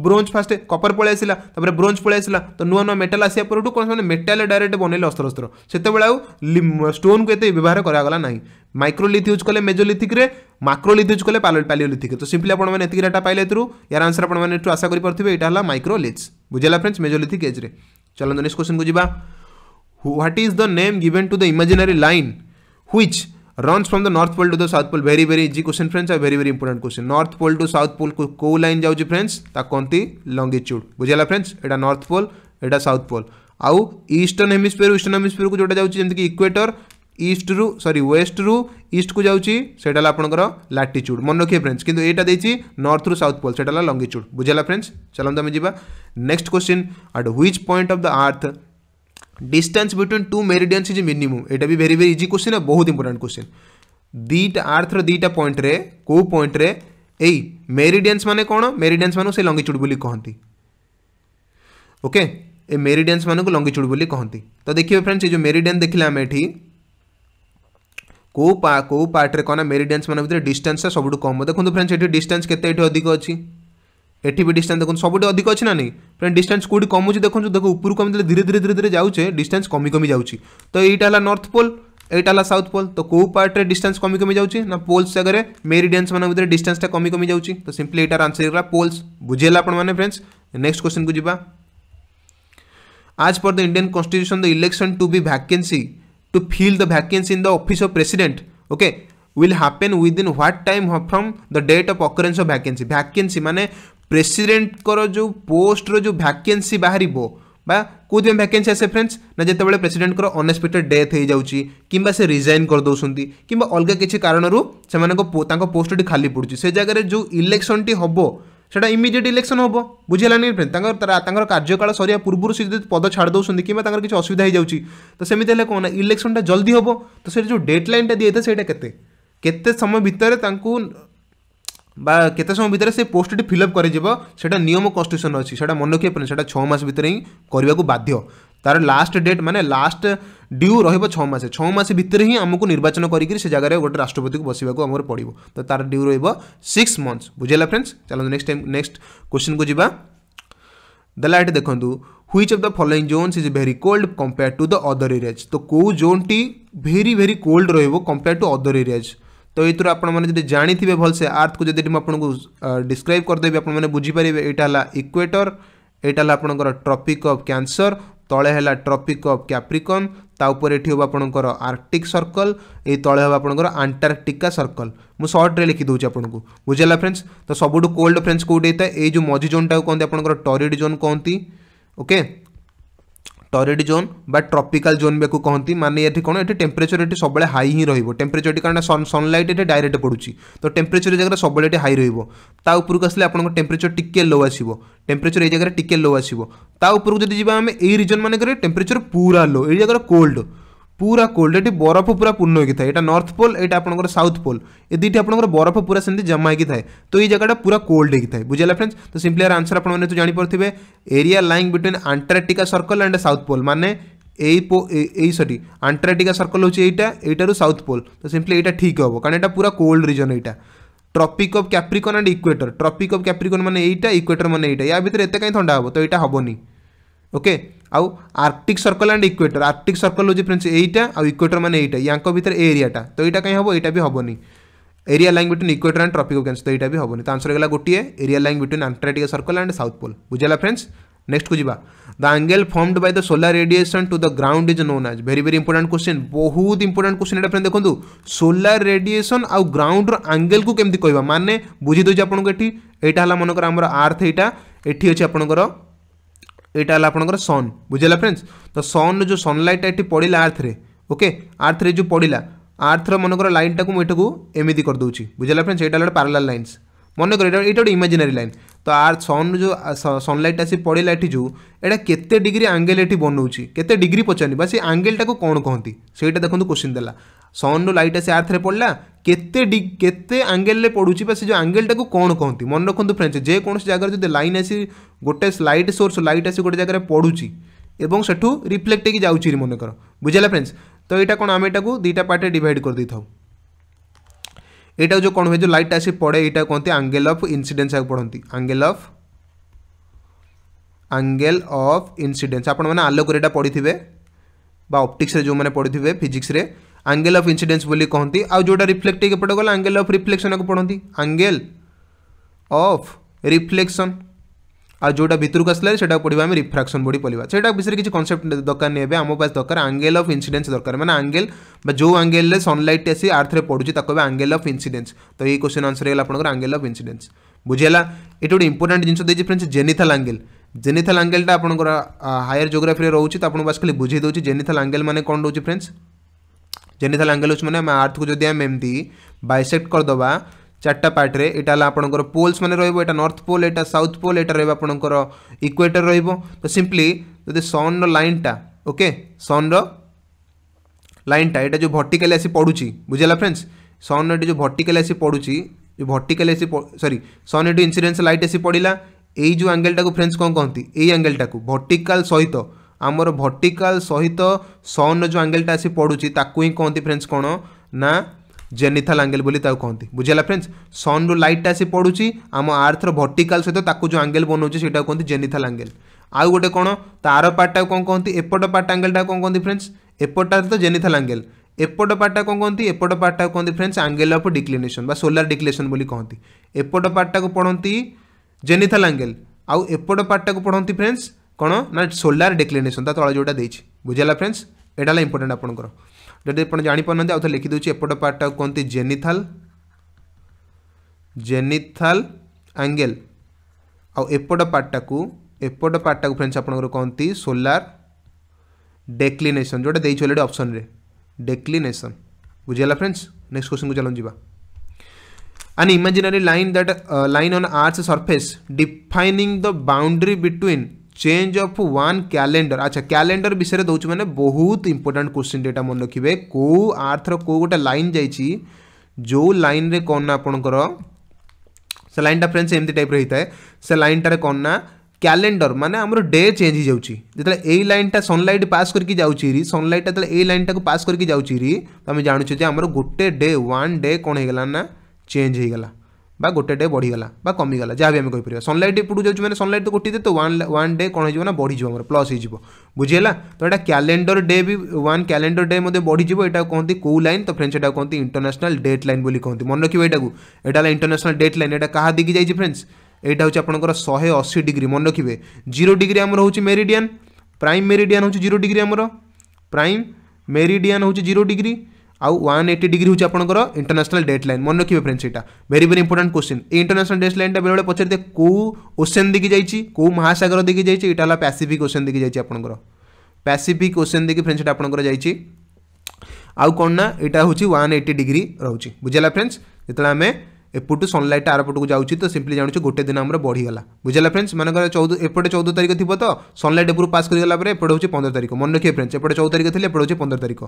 ବ୍ରୋଞ୍ଜ ଫାଷ୍ଟ କପର ପଳେଇ ଆସିଲା ତାପରେ ବ୍ରୋଞ୍ଜ ପଳେଇ ଆସିଲା ତ ନୂଆ ନୂଆ ମେଟାଲ୍ ଆସିବା ପରଠୁ କ'ଣ ସେମାନେ ମେଟାଲ୍ ଡାଇରେକ୍ଟ ବନେଇଲେ ଅସ୍ତ୍ରଶସ୍ତ୍ର ସେତେବେଳେ ଆଉ ଷ୍ଟୋନ୍କୁ ଏତେ ବ୍ୟବହାର କରାଗଲା ନାହିଁ माइक्रोलिथ यूज कले मेजोलिथिक माक्रोलिथ यूज कले पालिओलिथिक तो सिंपली आपने ये डाटा पाइले यार आंसर आपने आशा करेंगे यहाँ माइक्रोलिथ्स बुझेगा फ्रेंड्स मेजोलिथिक एज्रे चलो नेक्स्ट क्वेश्चन को जी what is the name given to the imaginary line which runs from the north pole to the south pole very very easy question friends a very very important question north pole to south pole को को लाइन जाउची फ्रेंड्स ता कोंती लॉन्गिट्यूड बुझियाला फ्रेंड्स एटा नॉर्थ पोल एटा साउथ पोल आउ ईस्टर्न हेमिस्फीयर वेस्टर्न हेमिस्फीयर को जोटा जाउची जेमति कि इक्वेटर ईस्ट रु सॉरी वेस्ट रु ईस्ट को जाउची सेटाला आपनकर लैटिट्यूड मन रखिए फ्रेंड्स किंतु एटा देछि नॉर्थ रु साउथ पोल से लॉन्गिट्यूड बुझेगा फ्रेंड्स चलम त हम next question at which point of the earth distance between two meridians is minimum यहाँ भी भेरी भेरी इजी क्वेश्चन है बहुत इंपोर्टां क्वेश्चन दीटा आर्थर दुईटा पॉइंट रे कौ पॉइंट रे ए मेरीडियस मैंने कौन मेरीडियस मानक से लंगिच्युड बोली कहते ओके ए मेरीडियस मानक लंगिच्युड बोली कहते तो देखिए फ्रेंड्स ये जो मेरीडियन देखे आम ये कौ पार्ट्रे कौन मेरीडियस मानते डिस्टेन्सटा सब कम देखो फ्रेंड्स ये डिस्टेन्स के अधिक अच्छी এটি বি ডিষ্টান্স দেখুন সবুটি অধিক অছে না নেই ফ্রেন্ড ডিষ্টান্স কোটি কমুছে দেখুন দেখো উপরক আমি ধীরে ধীরে ধীরে ধীরে যাচ্ছে ডিষ্টান্স কমি কমি যাচ্ছে তো এইটা হল নর্থ পোল এইটা হল সাউথ পোল তো কেউ পার্টে ডিষ্টান্স কমি কমি যাচ্ছে না পোলস জায়গায় মেরিডিয়ান্স মান ভিতরে ডিষ্টান্সটা কমি কমি যাচ্ছে তো সিম্পলি এইটার আনসর হল পোলস বুঝিলা আপন মানে ফ্রেন্ডস নেক্সট কোশ্চেন কু যা as per the indian constitution the election to be vacancy to fill the vacancy in the office of president okay will happen within what time from the date of occurrence of vacancy vacancy माने ପ୍ରେସିଡେଣ୍ଟଙ୍କର ଯେଉଁ ପୋଷ୍ଟର ଯେଉଁ ଭ୍ୟାକେନ୍ସି ବାହାରିବ ବା କେଉଁଥିପାଇଁ ଭ୍ୟାକେନ୍ସି ଆସେ ଫ୍ରେଣ୍ଡସ୍ ନା ଯେତେବେଳେ ପ୍ରେସିଡେଣ୍ଟଙ୍କର ଅନଏକ୍ସପେକ୍ଟେଡ଼ ଡେଥ୍ ହେଇଯାଉଛି କିମ୍ବା ସେ ରିଜାଇନ୍ କରିଦେଉଛନ୍ତି କିମ୍ବା ଅଲଗା କିଛି କାରଣରୁ ସେମାନଙ୍କ ତାଙ୍କ ପୋଷ୍ଟଟି ଖାଲି ପଡ଼ୁଛି ସେ ଜାଗାରେ ଯେଉଁ ଇଲେକ୍ସନଟି ହେବ সেটা ইমিডিয়েট ইলেকশন হব বুঝিলানি ফ্রেন্ড তাঁর কার্যকাল সরিয়া পূর্বর সে যদি পদ ছাড় দেওয়া কিংবা তাঁর কিছু অসুবিধা হয়ে যাচ্ছে তো সেমি হলে কোণ না ইলেকশনটা জলদি হব তো সেটা যে ডেড লাইনটা দিয়ে সেটা কেতে কেতে সময় ভিতরে তাঁকু বা কেতে সময় ভিতরে সেই পোস্টটি ফিল আপ করে যাব সেটা নিয়ম কনস্টিটিউশন অছি সেটা মনে রখিয়া পড়ে সেটা ছ মাস ভিতরে হি করা বাধ্য তার লাস্ট ডেট মানে লাস্ট ডিউ রহব ছ মাসে ছ মাস ভিতরে হি আমি নির্বাচন করি সে জায়গায় গোটে রাষ্ট্রপতি বসবাক আমার পড়ব তো তার ডিউ রহব সিক্স মন্থস বুঝাইলা ফ্রেন্ডস চাল নেক্সট টাইম নেক্সট কোশ্চিন কু যা দেলা এটি দেখুন which of the following zones is very cold compare to the other areas তো কেউ জোনটি ভেরি ভেরি কোল্ড রহব কম্পেয়ার টু অদর এরিয়াজ तो ये आपड़ जानते जानी भलसे आर्थ को जब आपको डिस्क्राइब करदेवि आपने बुझीपारे यहाँ इक्वेटर यहाँ आप ट्रपिक अफ क्यासर तले है ट्रपिक अफ क्याप्रिकन तापर ये आपंकर आर्टिक सर्कल ये तले हम आपंकर आंटार्क्टिका सर्कल मुझ सर्ट्रे लिखिदेची आपको बुझेगा फ्रेंड्स तो सबुठ कोल्ड फ्रेंड्स कौटे ये जो मझी जोन टाक कहते आपर टरीड जोन कहती ओके ଟରେଡ୍ ଜୋନ୍ ବା ଟ୍ରପିକାଲ୍ ଜୋନ୍ ବାକୁ କହନ୍ତି ମାନେ ଏଠି କ'ଣ ଏଠି ଟେମ୍ପରେଚର ଏଠି ସବୁବେଳେ ହାଇ ହିଁ ରହିବ ଟେମ୍ପରେଚର ଏଠି କାରଣ ସନ୍ଲାଇଟ୍ ଏଠି ଡାଇରେକ୍ଟ ପଡ଼ୁଛି ତ ଟେମ୍ପରେଚର ଜାଗାରେ ସବୁବେଳେ ଏଠି ହାଇ ରହିବ ତା ଉପରକୁ ଆସିଲେ ଆପଣଙ୍କ ଟେମ୍ପରେଚର ଟିକିଏ ଲୋ ଆସିବ ଟେମ୍ପରେଚର ଏଇ ଜାଗାରେ ଟିକିଏ ଲୋ ଆସିବ ତା ଉପରକୁ ଯଦି ଯିବା ଆମେ ଏଇ ରିଜନ୍ ମାନଙ୍କରେ ଟେମ୍ପରେଚର ପୁରା ଲୋ ଏଇ ଜାଗାରେ କୋଲ୍ଡ पूरा कोल्ड ये बरफ पूरा पूर्ण होता है यहाँ नर्थ पोल यहाँ आप साउथ पोल ए दुईट आप बरफ पूरा सेमती जमा होगी था तो ये जगह पूरा कोल्ड होता है बुझेगा फ्रेंड्स तो सीम्पली यार आंसर आपने तो जापारे area lying between Antarctica circle and south pole मैंने सरी आंटार्क्टिका सर्कल होता यूर साउथ पोल तो सिंपली यहाँ ठीक हे कारण यहाँ पूरा कोल्ड रिजन यहाँ tropic of Capricorn and equator tropic of Capricorn मैंने यहाँ इक्वेटर मैंने यहाँ या भितर एत कहीं थंडा हे तो यहाँ हेनी ओके आउ arctic circle and equator arctic circle हूँ फ्रेंड्स यहीटा आउ इक्वेटर मैंने यहाँ भर एरियाटा तो यहाँ कहीं हम यहाँ भी हेनी area line between equator and tropic of Cancer तो यहाँ भी हेनी तो आंसर होगा गोटे area line between Antarctica circle and south pole बुझेगा फ्रेंड्स नेक्स्ट को जा the angle formed by the solar radiation to the ground is known as very very important question बहुत इंपोर्टाट क्वेश्चन ये फ्रेंड देखो सोलार रेडिएशन आउ ग्राउंड रंगेल को केमी कह मानने बुझीदे आपको ये यहाँ है मनकर आर्थ यहाँ ये अच्छे आपंकर ଏଇଟା ହେଲା ଆପଣଙ୍କର ସନ୍ ବୁଝିଲା ଫ୍ରେଣ୍ଡସ୍ ତ ସନ୍ର ଯେଉଁ ସନ୍ଲାଇଟ୍ଟା ଏଠି ପଡ଼ିଲା ଆର୍ଥରେ ଓକେ ଆର୍ଥରେ ଯେଉଁ ପଡ଼ିଲା ଆର୍ଥର ମନେକର ଲାଇନ୍ଟାକୁ ମୁଁ ଏଠାକୁ ଏମିତି କରିଦେଉଛି ବୁଝିଲା ଫ୍ରେଣ୍ଡସ୍ ଏଇଟା ହେଲା ଗୋଟେ ପାରାଲାଲ୍ ଲାଇନ୍ସ ମନେକର ଏଇଟା ଏଇଟା ଗୋଟେ ଇମାଜିନାରୀ ଲାଇନ୍ ତ ଆର୍ ସନ୍ର ଯେଉଁ ସନ୍ଲାଇଟ୍ ଆସି ପଡ଼ିଲା ଏଠି ଯେଉଁ ଏଇଟା କେତେ ଡିଗ୍ରୀ ଆଙ୍ଗେଲ୍ ଏଠି ବନାଉଛି କେତେ ଡିଗ୍ରୀ ପଚାରନି ବା ସେ ଆଙ୍ଗେଲ୍ଟାକୁ କ'ଣ କହନ୍ତି ସେଇଟା ଦେଖନ୍ତୁ କୋଶ୍ଚିନ୍ ଦେଲା ସନ୍ରୁ ଲାଇଟ୍ ଆସି ଆର୍ଥରେ ପଡ଼ିଲା କେତେ ଡି କେତେ ଆଙ୍ଗେଲରେ ପଡ଼ୁଛି ବା ସେ ଯେଉଁ ଆଙ୍ଗେଲଟାକୁ କ'ଣ କହନ୍ତି ମନେ ରଖନ୍ତୁ ଫ୍ରେଣ୍ଡସ୍ ଯେକୌଣସି ଜାଗାରେ ଯଦି ଲାଇନ୍ ଆସି ଗୋଟେ ଲାଇଟ୍ ସୋର୍ସ ଲାଇଟ୍ ଆସି ଗୋଟେ ଜାଗାରେ ପଡ଼ୁଛି ଏବଂ ସେଠୁ ରିଫ୍ଲେକ୍ଟ ହେଇକି ଯାଉଛି ମନେକର ବୁଝିଲା ଫ୍ରେଣ୍ଡସ୍ ତ ଏଇଟା କ'ଣ ଆମେ ଏଇଟାକୁ ଦୁଇଟା ପାର୍ଟରେ ଡିଭାଇଡ଼ କରିଦେଇଥାଉ ଏଇଟାକୁ ଯେଉଁ କ'ଣ ହୁଏ ଯେଉଁ ଲାଇଟ୍ ଆସି ପଡ଼େ ଏଇଟା କହନ୍ତି ଆଙ୍ଗେଲ ଅଫ୍ ଇନ୍ସିଡେନ୍ସ ଆକୁ ପଢ଼ନ୍ତି angle of angle of incidence ଆପଣମାନେ ଆଲୋକରେ ଏଇଟା ପଢ଼ିଥିବେ বা অপটিক্সে যে পড়ে ফিজিক্সরে आंगेल अफ इन्सीडेन्स कहती आ जोटा रिफ्लेक्ट हो पड़ेगा आंगेल अफ रिफ्लेक्शन को पढ़ती आंगेल अफ रिफ्लेक्शन आ जो भितर को आसला से पढ़ा रिफ्राक्शन बढ़ी पड़ा से विषय किसी कनसेप्ट दरकार नहीं है आम पास दरकार आंगेल अफ इन्सीडेन्स दरकार मैंने आंगेल जो आंगेल सनलैट आसी आर्थ में पड़ू तक आंगेल अफ इन्सीडेन्स तो ये क्वेश्चन आंसर होगा आप आंगेल अफ इन्सीडेन्स बुझेगा ये गोटे इंपोर्टाट जिन फ्रेंड्स जेनिथल आंगेल जेनिथल आंगेलटा आप हायर जोग्राफी रोचे तो आपको बस खाली बुझे जेनिथल आंगेल मैंने कौन रोचे फ्रेंड्स जेनिथल आंगेल अच्छे मैंने आर्थ को जो आम एमती बैसेक्ट करदे चार्टा पार्ट्रे यहाँ आपंकर पोल्स मैंने रहा नर्थ पोल एटा साउथ पोल यहाँ रहा आपर इक्वेटर तो सिंपली जो सन रईनटा ओके सन रईनटा यहाँ जो भर्टिकाली आसी पड़ू बुझेगा फ्रेंड्स सन ये जो भर्टिकाली आसी पड़ू जो भर्टिकाली आसी सरी सन ये इंसीडेन्स लाइट आसी पड़ा यही जो आंगेलटा को फ्रेंड्स कौन कहती यही आंगेलटा को भर्टिकाल सहित ଆମର ଭର୍ଟିକାଲ୍ ସହିତ ସନ୍ର ଯେଉଁ ଆଙ୍ଗେଲଟା ଆସି ପଡ଼ୁଛି ତାକୁ ହିଁ କହନ୍ତି ଫ୍ରେଣ୍ଡସ୍ କ'ଣ ନା ଜେନିଥାଲ ଆଙ୍ଗେଲ ବୋଲି ତାକୁ କହନ୍ତି ବୁଝିଲା ଫ୍ରେଣ୍ଡସ୍ ସନ୍ରୁ ଲାଇଟ୍ଟା ଆସି ପଡ଼ୁଛି ଆମ ଆର୍ଥର ଭର୍ଟିକାଲ୍ ସହିତ ତାକୁ ଯେଉଁ ଆଙ୍ଗେଲ ବନାଉଛି ସେଇଟାକୁ କହନ୍ତି ଜେନିଥାଲ ଆଙ୍ଗେଲ ଆଉ ଗୋଟେ କ'ଣ ତା ଆର ପାର୍ଟଟାକୁ କ'ଣ କହନ୍ତି ଏପଟ ପାର୍ଟ ଆଙ୍ଗେଲଟାକୁ କ'ଣ କହନ୍ତି ଫ୍ରେଣ୍ଡସ୍ ଏପଟଟା ତ ଜେନିଥାଲ ଆଙ୍ଗେଲ ଏପଟ ପାର୍ଟଟା କ'ଣ କହନ୍ତି ଏପଟ ପାର୍ଟଟାକୁ କହନ୍ତି ଫ୍ରେଣ୍ଡସ୍ ଆଙ୍ଗେଲ ଅଫ୍ ଡିକ୍ଲିନେସନ୍ ବା ସୋଲାର ଡିକ୍ଲେସନ୍ ବୋଲି କହନ୍ତି ଏପଟ ପାର୍ଟଟାକୁ ପଢ଼ନ୍ତି ଜେନିଥାଲ ଆଙ୍ଗେଲ ଆଉ ଏପଟ ପାର୍ଟଟାକୁ ପଢ଼ନ୍ତି ଫ୍ରେଣ୍ଡସ୍ କ'ଣ ନା ସୋଲାର ଡିକ୍ଲିନେସନ୍ ତା ତଳେ ଯେଉଁଟା ଦେଇଛି ବୁଝିଲା ଫ୍ରେଣ୍ଡସ୍ ଏଇଟା ହେଲା ଇମ୍ପୋର୍ଟାଣ୍ଟ ଆପଣଙ୍କର ଯଦି ଆପଣ ଜାଣିପାରୁନାହାନ୍ତି ଆଉ ଥରେ ଲେଖିଦେଉଛି ଏପଟ ପାର୍ଟଟାକୁ କୁହନ୍ତି ଜେନିଥାଲ ଜେନିଥାଲ ଆଙ୍ଗେଲ ଆଉ ଏପଟ ପାର୍ଟଟାକୁ ଏପଟ ପାର୍ଟଟାକୁ ଫ୍ରେଣ୍ଡସ୍ ଆପଣଙ୍କର କହନ୍ତି ସୋଲାର ଡେକ୍ଲିନେସନ୍ ଯେଉଁଟା ଦେଇଛି ଅଲରେଡ଼ି ଅପସନ୍ରେ ଡେକ୍ଲିନେସନ୍ ବୁଝିଗଲା ଫ୍ରେଣ୍ଡସ୍ ନେକ୍ସଟ କ୍ୱେଶ୍ଚନକୁ ଚାଲନ୍ତୁ ଯିବା an imaginary line that uh, line on earth's surface defining the boundary between change of one calendar अच्छा क्यालेंडर विषय दूचे मैंने बहुत इंपोर्टां क्वेश्चन डेटा मन रखिए कौ आर्थर कौ गोटे लाइन जाइए जो लाइन में कौन ना आपणकर से लाइनटा फ्रेंड्स एमती टाइप रही है से लाइनटार कौन ना क्यालेंडर माने आमर डे चेंज हो जाऊँगी ये यही लाइनटा सनलैट पास करके जाऊँगी सनलाइट जो यही लाइनटा को पास करके जाऊँगी तो आम जानूचे आमर गोटे डे वन डे कौन होगा ना चेज हो বা ଗୋଟେ ଡେ ବଢ଼ିଗଲା ବା କମିଗଲା ଯାହା ବି ଆମେ କହିପାରିବା ସନ୍ଲାଇଟ୍ ଏପଟୁ ଯାଉଛି ମାନେ ସନ୍ଲାଇଟ୍ ତ ଗୋଟିଏ ଦେ ତ ୱାନ୍ ୱାନ୍ ଡେ କ'ଣ ହେଇଯିବ ନା ବଢ଼ିଯିବ ଆମର ପ୍ଲସ୍ ହେଇଯିବ ବୁଝିହେଲା ତ ଏଇଟା କ୍ୟାଲେଣ୍ଡର ଡେ ବି ୱାନ୍ କ୍ୟାଲେଣ୍ଡର ଡେ ମଧ୍ୟ ବଢ଼ିଯିବ ଏଇଟା କହନ୍ତି କେଉଁ ଲାଇନ୍ ତ ଫ୍ରେଣ୍ଡସ୍ ଏଇଟା କହନ୍ତି ଇଣ୍ଟରନ୍ୟାସନାଲ୍ ଡେଟ୍ ଲାଇନ୍ ବୋଲି କହନ୍ତି ମନେ ରଖିବେ ଏଇଟାକୁ ଏଇଟା ହେଲା ଇଣ୍ଟରନ୍ୟାସନାଲ୍ ଡେଟ୍ ଲାଇନ୍ ଏଇଟା କାହା ଦେଇକି ଯାଇଛି ଫ୍ରେଣ୍ଡସ୍ ଏଇଟା ହେଉଛି ଆପଣଙ୍କର ଶହେ ଅଶୀ ଡିଗ୍ରୀ ମନେ ରଖିବେ ଜିରୋ ଡିଗ୍ରୀ ଆମର ହେଉଛି ମେରିଡ଼ିଆନ୍ ପ୍ରାଇମ୍ ମେରିଡ଼ିଆନ୍ ହେଉଛି ଜିରୋ ଡିଗ୍ରୀ ଆମର ପ୍ରାଇମ୍ ମେରିଡ଼ିଆନ୍ ହେଉଛି ଜିରୋ ଡିଗ୍ରୀ आउ वन एट्टी डिग्री हूँ आप इंटरनेशनल डेट लाइन मन रखिए फ्रेंड्स यहाँ भेरी भेरी इंपोर्टां क्वेश्चन ये इंटरनेशनल डेट लाइन बेले बेले पचारे कौ ओसेन दिखी जाइए कौ महासागर दिखी जाइए यहाँ है पैसीफिक ओसेन दिखी जाइए आपंकर पैसीफिक ओसेन दिखी फ्रेंड्स आप आपंकर आउ कौन ना यहाँ हूँ वन एट्टी डिग्री रोचे बुझेगा फ्रेंड्स जितने आम এপটু সনলাইটটা আরপটকু যাচ্ছি তো সিম্পলি জাণুছে গোটে দিন আমার বড়িগাল বুঝলা ফ্রেন্ডস মানকর চৌদ এপটে চৌদ তারিখ থিব তো সনলাইট এপটু পাস করে গলাপরে এপটে হচ্ছে পনেরো তারিখ মনে রাখিয়ে ফ্রেন্ডস এপটে চৌদ তারিখ লে এপটে হচ্ছে পনেরো তারিখ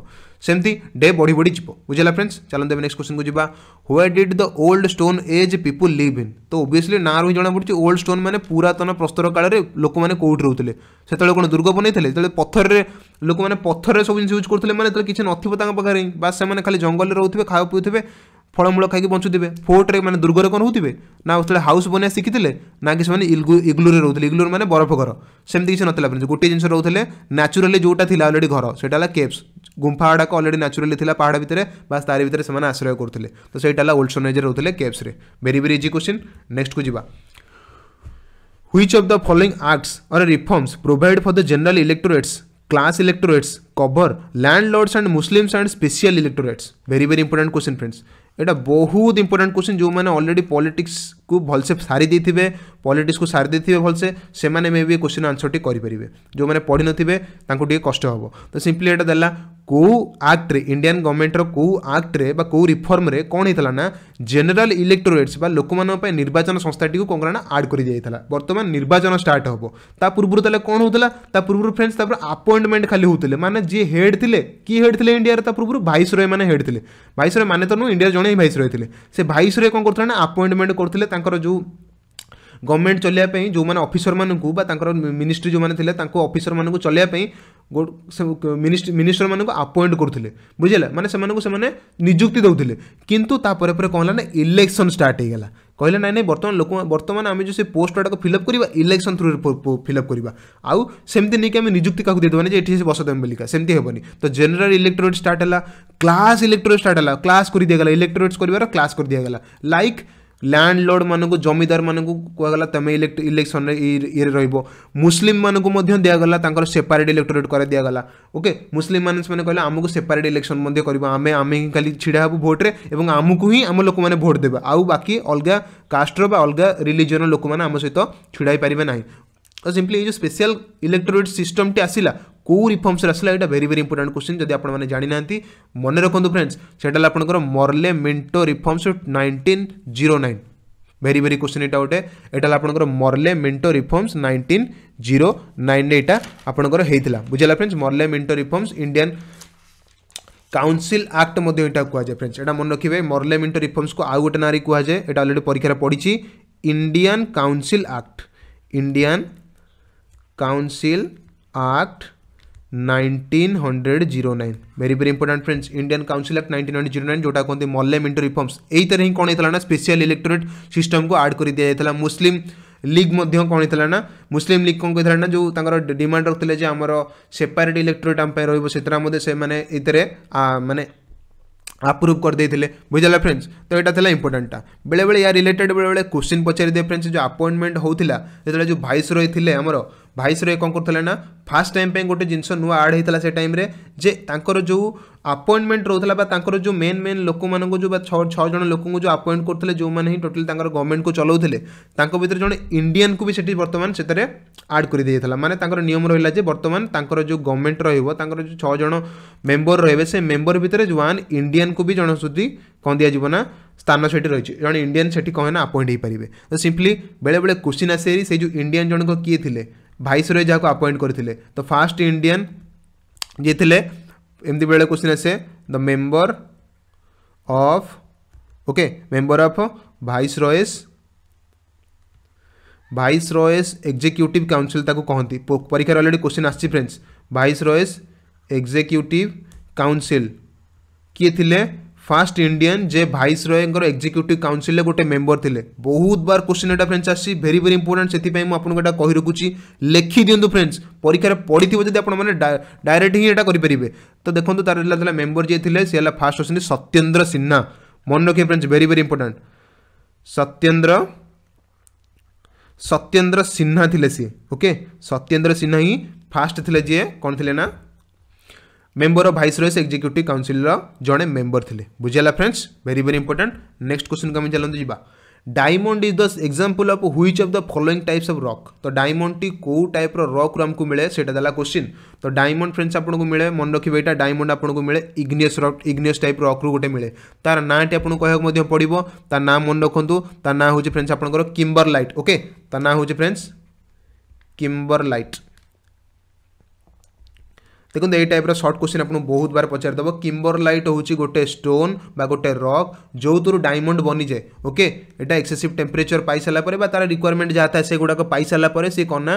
সেমতি ডে বড়ি বড়ি যাব বুঝলা ফ্রেন্ডস চলতে আমি নেক্সট কোশ্চেন যা where did the old stone age people live in তো ওবিয়সলি না রু জনা পড়ছে ওল্ড স্টোন মানে পুরাতন প্রস্তর কাଳରେ ଲୋକମାନେ କେଉଁଠି ରହୁଥିଲେ ସେତେବେଳେ କ'ଣ ଦୁର୍ଗ ବନେଇଥିଲେ ଯେତେବେଳେ ପଥରରେ ଲୋକମାନେ ପଥରରେ ସବୁ ଜିନିଷ ୟୁଜ୍ କରୁଥିଲେ ମାନେ ଯେତେବେଳେ କିଛି ନଥିବ ତାଙ୍କ ପାଖରେ ହିଁ ବା ସେମାନେ ଖାଲି ଜଙ୍ଗଲରେ ରହୁଥିବେ ଖାଉ ପିଉଥିବେ फलमूल खाई बचुदे फोर्ट्रे मैंने दुर्ग कौन रोते ना उसे हाउस बनिया शिखी ना कि इग्लोरे रोते इग्लोर मैंने बरफ घर सेमती किसी ना गोटे जिन रोते नाचुराली जोटा थी अलरेडी घर से केवस गुंफा गुड़ाक अलरेडी नाचुराली थी पहाड़ भितर तारी भितर से आश्रय करते तो सहीटाला ओल्ड सोनेज रोते caves very very easy question next को जी which of the following acts और reforms provide for the general electorates class electorates cover landlords and Muslims and special electorates very very important question friends এটা বহুত ইম্পর্টেন্ট কোশ্চেন জো মেনে অলরেডি পলিটিক্স কো ভালসে সারি দিথিবে পলিটিক্স কো সারি দিথিবে ভালসে সে মেনে মে ভি কোশ্চেন আনসারটি করি পরিবে জো মেনে পড়ি নতিবে তাংকো ডি কষ্ট হবো তো সিম্পলি এটা দেলা କେଉଁ ଆକ୍ଟରେ ଇଣ୍ଡିଆନ୍ ଗଭର୍ଣ୍ଣମେଣ୍ଟର କେଉଁ ଆକ୍ଟରେ ବା କେଉଁ ରିଫର୍ମରେ କ'ଣ ହେଇଥିଲା ନା ଜେନେରାଲ ଇଲେକ୍ଟୋରେଟ୍ସ ବା ଲୋକମାନଙ୍କ ପାଇଁ ନିର୍ବାଚନ ସଂସ୍ଥାଟିକୁ କ'ଣ କଲା ନା ଆଡ଼୍ କରିଦିଆଯାଇଥିଲା ବର୍ତ୍ତମାନ ନିର୍ବାଚନ ଷ୍ଟାର୍ଟ ହେବ ତା ପୂର୍ବରୁ ତାହେଲେ କ'ଣ ହେଉଥିଲା ତା ପୂର୍ବରୁ ଫ୍ରେଣ୍ଡସ୍ ତାପରେ ଆପଏଣ୍ଟମେଣ୍ଟ ଖାଲି ହେଉଥିଲେ ମାନେ ଯିଏ ହେଡ୍ ଥିଲେ କିଏ ହେଡ୍ ଥିଲେ ଇଣ୍ଡିଆରେ ତା ପୂର୍ବରୁ ଭାଇସ୍ ରୟ ମାନେ ହେଡ୍ ଥିଲେ ଭାଇସ୍ ରୟ ମାନେ ତ ନୁହଁ ଇଣ୍ଡିଆର ଜଣେ ହିଁ ଭାଇସ୍ ରୟ ଥିଲେ ସେ ଭାଇସ୍ ରୟ କ'ଣ କରୁଥିଲେ ନା ଆପଏଣ୍ଟମେଣ୍ଟ କରୁଥିଲେ ତାଙ୍କର ଯେଉଁ गवर्नमेंट चलने जो मैंने अफिसर मूँ मिनिस्ट्री जो मैंने अफिसर मैं चलने मिनिस्टर मानक आपॉइंट करुले बुझेगा मानक निजुक्ति दूसरे कितु कहला ना इलेक्शन स्टार्ट होगा कहला ना नहीं बर्तमान लोक बर्तमान आम जो से पोस्ट गुड़ाक फिलअप करवा इलेक्शन थ्रु फिलअप करवा आउ सेमती नहीं कि आम निजुक्ति क्या देदेव मैंने ये बसदेव बोलिका सेमती हेनी तो general electorate start class electorate start class कर दिगला इलेक्टोरेट्स कर क्लास कर दिगला लाइक ଲ୍ୟାଣ୍ଡଲର୍ଡ଼ ମାନଙ୍କୁ ଜମିଦାରମାନଙ୍କୁ କୁହାଗଲା ତମେ ଇଲେକ୍ସନରେ ଇଏରେ ରହିବ ମୁସଲିମ୍ ମାନଙ୍କୁ ମଧ୍ୟ ଦିଆଗଲା ତାଙ୍କର ସେପାରେଟ୍ ଇଲେକ୍ଟୋରେଟ୍ କରାଇ ଦିଆଗଲା ଓକେ ମୁସଲିମ୍ ମାନେ ସେମାନେ କହିଲେ ଆମକୁ ସେପାରେଟ୍ ଇଲେକ୍ସନ୍ ମଧ୍ୟ କରିବା ଆମେ ଆମେ ହିଁ ଖାଲି ଛିଡ଼ା ହେବୁ ଭୋଟ୍ରେ ଏବଂ ଆମକୁ ହିଁ ଆମ ଲୋକମାନେ ଭୋଟ୍ ଦେବେ ଆଉ ବାକି ଅଲଗା କାଷ୍ଟର ବା ଅଲଗା ରିଲିଜନର ଲୋକମାନେ ଆମ ସହିତ ଛିଡ଼ା ହେଇପାରିବେ ନାହିଁ ତ ସିମ୍ପଲି ଏଇ ଯେଉଁ ସ୍ପେଶିଆଲ୍ ଇଲେକ୍ଟ୍ରୋନିକ୍ ସିଷ୍ଟମ୍ଟି ଆସିଲା कौ रिफर्मस आसा यहाँ भेरी भेरी इंपोर्टां क्वेश्चन जब आप जानी ना मन रखुद फ्रेंड्स से आपर Morley Minto reforms nineteen zero nine very very question यहाँ गोटे यहाँ आप Morley Minto reforms nineteen zero nine यहाँ आपंकर बुझेगा friends Morley Minto reforms Indian council act मैं जाए फ्रेंड्स यहाँ मन रखिए मर्ले मेटो रिफर्मस को आउ गोटे नारी कहुए यहाँ अलरेडी परीक्षा पड़ी Indian council act Indian council act 1909 very very important friends Indian council act 1909 जोटा कहते मल्ले मिंटो रिफॉर्म्स यही ही कौन होता ना स्पेशल इलेक्टोरेट सिस्टम को आड कर दिया जाता मुस्लिम लीग मध्य कौन होता ना मुस्लिम लीग कौन कहता ना जो डिमांड रखते आम सेपरेट इलेक्टोरेट आम रोह से मैंने मैंने आप्रुव करदे बुझाला फ्रेंड्स तो यहाँ था इंपोर्टाटा बेले बेले या रिलेटेड बेले बेले क्वेश्चन पचारिदे फ्रेंड्स जो अपॉइंटमेंट होता जो भाइस रही थे आमर ଭାଇସ୍ରେ କ'ଣ କରୁଥିଲେ ନା ଫାର୍ଷ୍ଟ ଟାଇମ୍ ପାଇଁ ଗୋଟେ ଜିନିଷ ନୂଆ ଆଡ଼୍ ହେଇଥିଲା ସେ ଟାଇମ୍ରେ ଯେ ତାଙ୍କର ଯେଉଁ ଆପଏଣ୍ଟମେଣ୍ଟ ରହୁଥିଲା ବା ତାଙ୍କର ଯେଉଁ ମେନ୍ ମେନ୍ ଲୋକମାନଙ୍କୁ ଯେଉଁ ବା ଛଅ ଛଅ ଜଣ ଲୋକଙ୍କୁ ଯେଉଁ ଆପଏଣ୍ଟ କରୁଥିଲେ ଯେଉଁମାନେ ହିଁ ଟୋଟାଲି ତାଙ୍କର ଗଭର୍ଣ୍ଣମେଣ୍ଟକୁ ଚଲାଉଥିଲେ ତାଙ୍କ ଭିତରେ ଜଣେ ଇଣ୍ଡିଆନକୁ ବି ସେଠି ବର୍ତ୍ତମାନ ସେଥିରେ ଆଡ଼୍ କରିଦେଇଥିଲା ମାନେ ତାଙ୍କର ନିୟମ ରହିଲା ଯେ ବର୍ତ୍ତମାନ ତାଙ୍କର ଯେଉଁ ଗଭର୍ଣ୍ଣମେଣ୍ଟ ରହିବ ତାଙ୍କର ଯେଉଁ ଛଅ ଜଣ ମେମ୍ବର ରହିବେ ସେ ମେମ୍ବର ଭିତରେ ୱାନ୍ ଇଣ୍ଡିଆନକୁ ବି ଜଣ ସୁଧି କ'ଣ ଦିଆଯିବ ନା ସ୍ଥାନ ସେଠି ରହିଛି ଜଣେ ଇଣ୍ଡିଆନ୍ ସେଠି କ'ଣ ନା ଆପଏଣ୍ଟ ହେଇପାରିବେ ତ ସିମ୍ପଲି ବେଳେବେଳେ କୋଶ୍ଚିନ୍ ଆସେ ସେଇ ଯେଉଁ ଇଣ୍ଡିଆନ୍ ଜଣକ କିଏ ଥିଲେ भाई सुरेश झा को अपॉइंट करते तो फास्ट इंडियन जी थे एमती बेले क्वेश्चन आसे the member of okay member of viceroy's viceroy's executive council कहती परीक्षार अलरेडी क्वेश्चन आस friends viceroy's executive council किए थिले ফার্স্ট ইন্ডিয়ান যে ভাইস রয়েঙ্কর এক্সিক্ୟୁଟିଭ କାଉନସିଲରେ ଗୋଟେ ମେମ୍ବର ଥିଲେ ବହୁତ ବାର କୋଶ୍ଚିନ୍ ଏଇଟା ଫ୍ରେଣ୍ଡସ୍ ଆସିଛି ଭେରି ଭେରି ଇମ୍ପୋର୍ଟାଣ୍ଟ ସେଥିପାଇଁ ମୁଁ ଆପଣଙ୍କୁ ଏଇଟା କହି ରଖୁଛି ଲେଖି ଦିଅନ୍ତୁ ଫ୍ରେଣ୍ଡସ୍ ପରୀକ୍ଷାରେ ପଡ଼ିଥିବ ଯଦି ଆପଣମାନେ ଡାଇରେକ୍ଟ ହିଁ ଏଇଟା କରିପାରିବେ ତ ଦେଖନ୍ତୁ ତାର ହେଲା ଥିଲା ମେମ୍ବର ଯିଏ ଥିଲେ ସିଏ ହେଲା ଫାର୍ଷ୍ଟ ଅଛନ୍ତି ସତ୍ୟେନ୍ଦ୍ର ସିହ୍ନା ମନେ ରଖିବେ friends very very important Satyendra Satyendra Sinha ଥିଲେ ସିଏ ଓକେ ସତ୍ୟେନ୍ଦ୍ର ସିହ୍ନା ହିଁ ଫାର୍ଷ୍ଟ ଥିଲେ ଯିଏ କ'ଣ ଥିଲେ ନା member of vice viceroys executive councillor जड़े मेम्बर थे बुझेगा friends very very important next question को आम चलते जा diamond is the example of which of the following types of rock तो डायमंड कौ टाइप रक् आमको मिले से क्वेश्चन तो डायमंड फ्रेंड्स आपको मिले मन रखिए यहाँ डायमंड आपको मिले इग्नियस इग्नियस टाइप रक्रु गोटे मिले तार नाँटी आपको कहवाक पड़ो तार ना मन रखु तार ना हूँ फ्रेंड्स आपंकर किम्बर लाइट ओके ना हूँ फ्रेंड्स किम्बर लाइट দেখুন এই টাইপ্র সর্ট কোশ্চিନ୍ আপনার বহুত বার পচারিদেব কিম্বর লাইট হচ্ছে গোটে স্টোন বা গোটে রক যেউর ডায়মন্ড বনিযায়ে ওকে এটা এক্সেসিভ টেম্পরেচর পাইসারা পরে বা তার রিকোয়ারমেন্ট যা থাকে সেগুড়া পাইসারা পরে সে কনা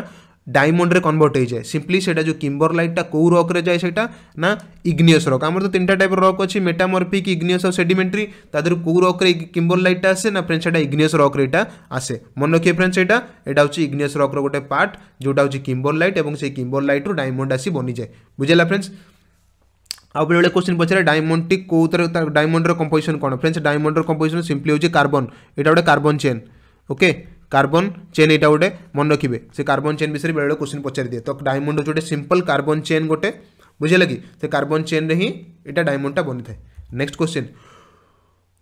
ডায়মন্ডে কনভর্ট হয়ে সিম্পলি সেটা যে কিম্বরলাইটটা কেউ রকরে যায় সেটা না ইগনিয়স রক আমার তো তিনটা টাইপের রক অছি মেটামরফিক ইগনিয়স আর সেডিমেন্টারি তাদের কেউ রকরে কিম্বরলাইটটা আসে না ফ্রেন্ড সেটা ইগনিয়স রকরে এটা আসে মনে রাখিয়ে ফ্রেন্ড সেটা এটা হচ্ছে ইগনিয়স রকর গোটে পার্ট যেটা হচ্ছে কিম্বরলাইট এবং সেই কিম্বরলাইট্রু ডায়মন্ড আসি বনিযাଏ বুঝলা ফ্রেন্ডস ଆଉ ବେଳେବେଳେ କୋଶ୍ଚିନ୍ ପଚାରେ ଡାଇମଣ୍ଡଟି କେଉଁଥିରେ ଡାଇମଣ୍ଡର କମ୍ପୋଜିସନ୍ କ'ଣ ଫ୍ରେଣ୍ଡସ୍ ଡାଇମଣ୍ଡର କମ୍ପୋଜିସନ୍ ସିମ୍ପଲି ହେଉଛି କାର୍ବନ୍ ଏଇଟା ଗୋଟେ carbon chain okay carbon chain এটা গোটে মনে রাখবে সে কার্বন চেন বিষয়ে বেড়ে কোশ্চিন পচারি দিয়ে তো ডায়মন্ড হচ্ছে গোটে সিম্পল কার্বন চেন গোটে বুঝলে কি সে কার্বন চেন্রে হি এটা ডায়মন্ডটা বনি থাকে next question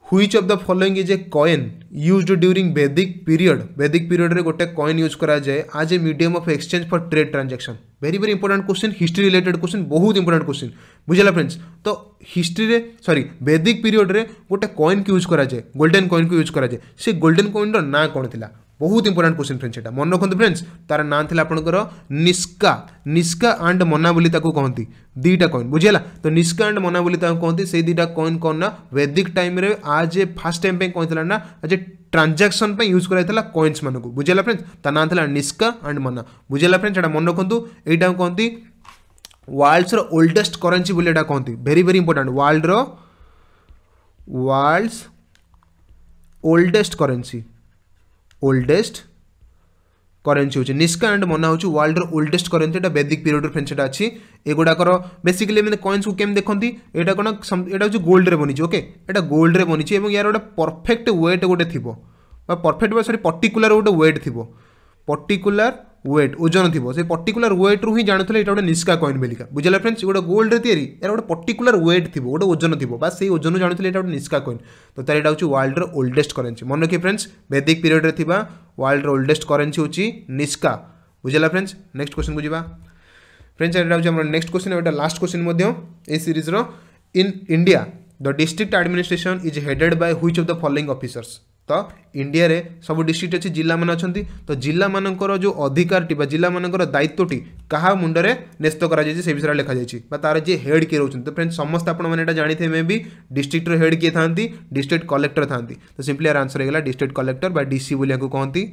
which of the following is a coin used during Vedic period Vedic পিরিয়ডে গোটে কয়েন ইউজ করা যায় as a medium of exchange for trade transaction very very important question history related question বহুত ইম্পর্টাট কোশ্চিন বুঝলা ফ্রেন্ডস তো হিস্ট্রিরে সরি বেদিক পিরিয়ডে গোটে কয়েন ইউজ করা যায় গোল্ডেন কয়েন ইউজ করা যায় সে গোল্ডেন কয়েনর না কোণ লা ବହୁତ ଇମ୍ପୋର୍ଟାଣ୍ଟ କୋଶ୍ଚିନ୍ ଫ୍ରେଣ୍ଡସ୍ ଏଇଟା ମନେ ରଖନ୍ତୁ ଫ୍ରେଣ୍ଡସ୍ ତାର ନାଁ ଥିଲା ଆପଣଙ୍କର ନିସ୍କା ନିସ୍କା ଆଣ୍ଡ ମନା ବୋଲି ତାକୁ କହନ୍ତି ଦୁଇଟା କଏନ୍ ବୁଝିହେଲା ତ ନିସ୍କା ଆଣ୍ଡ ମନା ବୋଲି ତାକୁ କହନ୍ତି ସେଇ ଦୁଇଟା କଏନ୍ କ'ଣ ନା ବେଦିକ ଟାଇମ୍ରେ ଆଜ ଏ ଫାର୍ଷ୍ଟ ଟାଇମ୍ ପାଇଁ କହିଥିଲା ନା ଆଜ ଏ ট্রানজাকশন ইউজ করা হয়েছিল কয়েন্স মানুষ বুঝেলা ফ্রেন্ডস তার না লা নিস্কা আন্ড মানা বুঝেলা ফ্রেন্ডস এটা মনে রাখতু এইটা কহতি ওয়ার্ল্ডসর ওল্ডেস্ট করেন্সি বলে এটা কহতি ଭେରି ভেরি ইম্পর্টাট ওয়ার্ল্ডর world's oldest currency oldest currency হচ্ছে নিষ্কা আন্ড মনা হচ্ছে ওয়ার্ল্ডর ওল্ডেস্ট করেন্সি এটা বেদিক পিরিয়ডর ফ্রেন্ড সেটা আছে এগুড়াকর বেসিক্যালি এমনি কয়েন্সকে কেমন দেখতে এটা কোণ এটা হচ্ছে গোল্ডরে বনিছে ওকে এটা গোল্ডরে বনিছে এবং ইয়ার গোটে পরফেক্ট ওয়েট গোটে থিব বা পরফেক্ট বা সরি পর্টিকুলার গোটে ওয়েট থিব পর্টিকুলার ওয়েট ওজন থিব সেই পর্টিকুলার ওয়েট্রু হি জাণুলে এটা গোটে নিষ্কা কয়েন বেলিকা বুঝলে ফ্রেন্ডস গোটে গোল্ডরে তৈরি এর গোটে পর্টিকুলার ওয়েট থিব গোটে ওজন থিব বা সেই ওজন জাণুলে এটা গোটে নিষ্কা কয়েন তো তার এটা হচ্ছে ওয়ার্ল্ডর ওল্ডেস্ট করেন্সি মনে রাখি ফ্রেন্ডস বেদিক পিরিয়ডরে থিবা ওয়ার্ল্ডর ওল্ডেস্ট করেন্সি হচ্ছে নিষ্কা বুঝলা ফ্রেন্ডস নেক্সট কোশ্চেন কু যা ফ্রেন্ডস এটা হচ্ছে আমার নেক্সট কোশ্চেন এটা লাস্ট কোশ্চেন মধ্যে এই সিরিজর in India the district administration is headed by which of the following officers तो इंडिया रे सब डिस्ट्रिक्ट अच्छे जिला मान अच्छा तो जिला मान जो अधिकार जिला मान दायित्व टी क्या मुंडे न्यस्त कर विषय में लिखा जा तार जी हेड किए रोच तो फ्रेंड्स समस्त आपड़ा जानते हैं मे भी डिस्ट्रिक्टर हेड किए था डिस्ट्रिक्ट कलेक्टर था तो सीम्पली यार आंसर होगा डिस्ट्रिक्ट कलेक्टर डीसी बोलिया कहते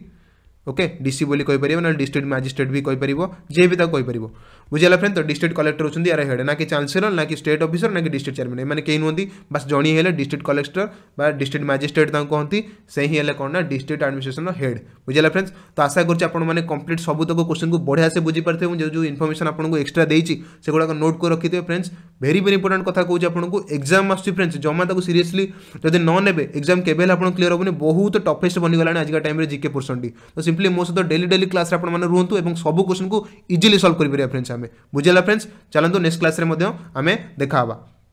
ओके डीसी बोली कहीपर ना डिस्ट्रिक्ट मजिस्ट्रेट भी कहींपर जे भी कहींपर बुझेगा फ्रेंड तो डिस्ट्रिक्ट कलेक्टर होती यार हेड ना कि चानसेलर ना कि स्टेट अफिसर ना कि डिस्ट्रिक्ट चेयरमैन मैंने कहीं नुंती बस जड़ी हेल्ला डिस्ट्रिक्ट कलेक्टर बा डिस्ट्रिक्ट मजिस्ट्रेट कहते से ही हेल्ला कौन ना डिस्ट्रिक्ट आडमिनिस्ट्रेसन हेड बुझेगा फ्रेंड्स तो आशा करें सब तक क्वेश्चन को बढ़िया से बुझी पारे जो जो इनफर्मेशन आपको एक्सट्रा देगा नोट कर रखी थे फ्रेंड्स भेरी भेरी इंपोर्ट कथ कौन आपको एक्जाम आस फ्रेंड्स जमा तक सीरीयसली जब नए एक्जाम के आपको क्लीयर हमने बहुत टफेस्ट बनीगला आज का टाइम जिके पोर्सन तो सिंपली मो सहित डेली डेली क्लास में और सब क्वेश्चन को इजिली सल्व करेंगे फ्रेंड्स आम तो में बुझेल फ्रेंड्स चलो नेक्स्ट क्लास में देखा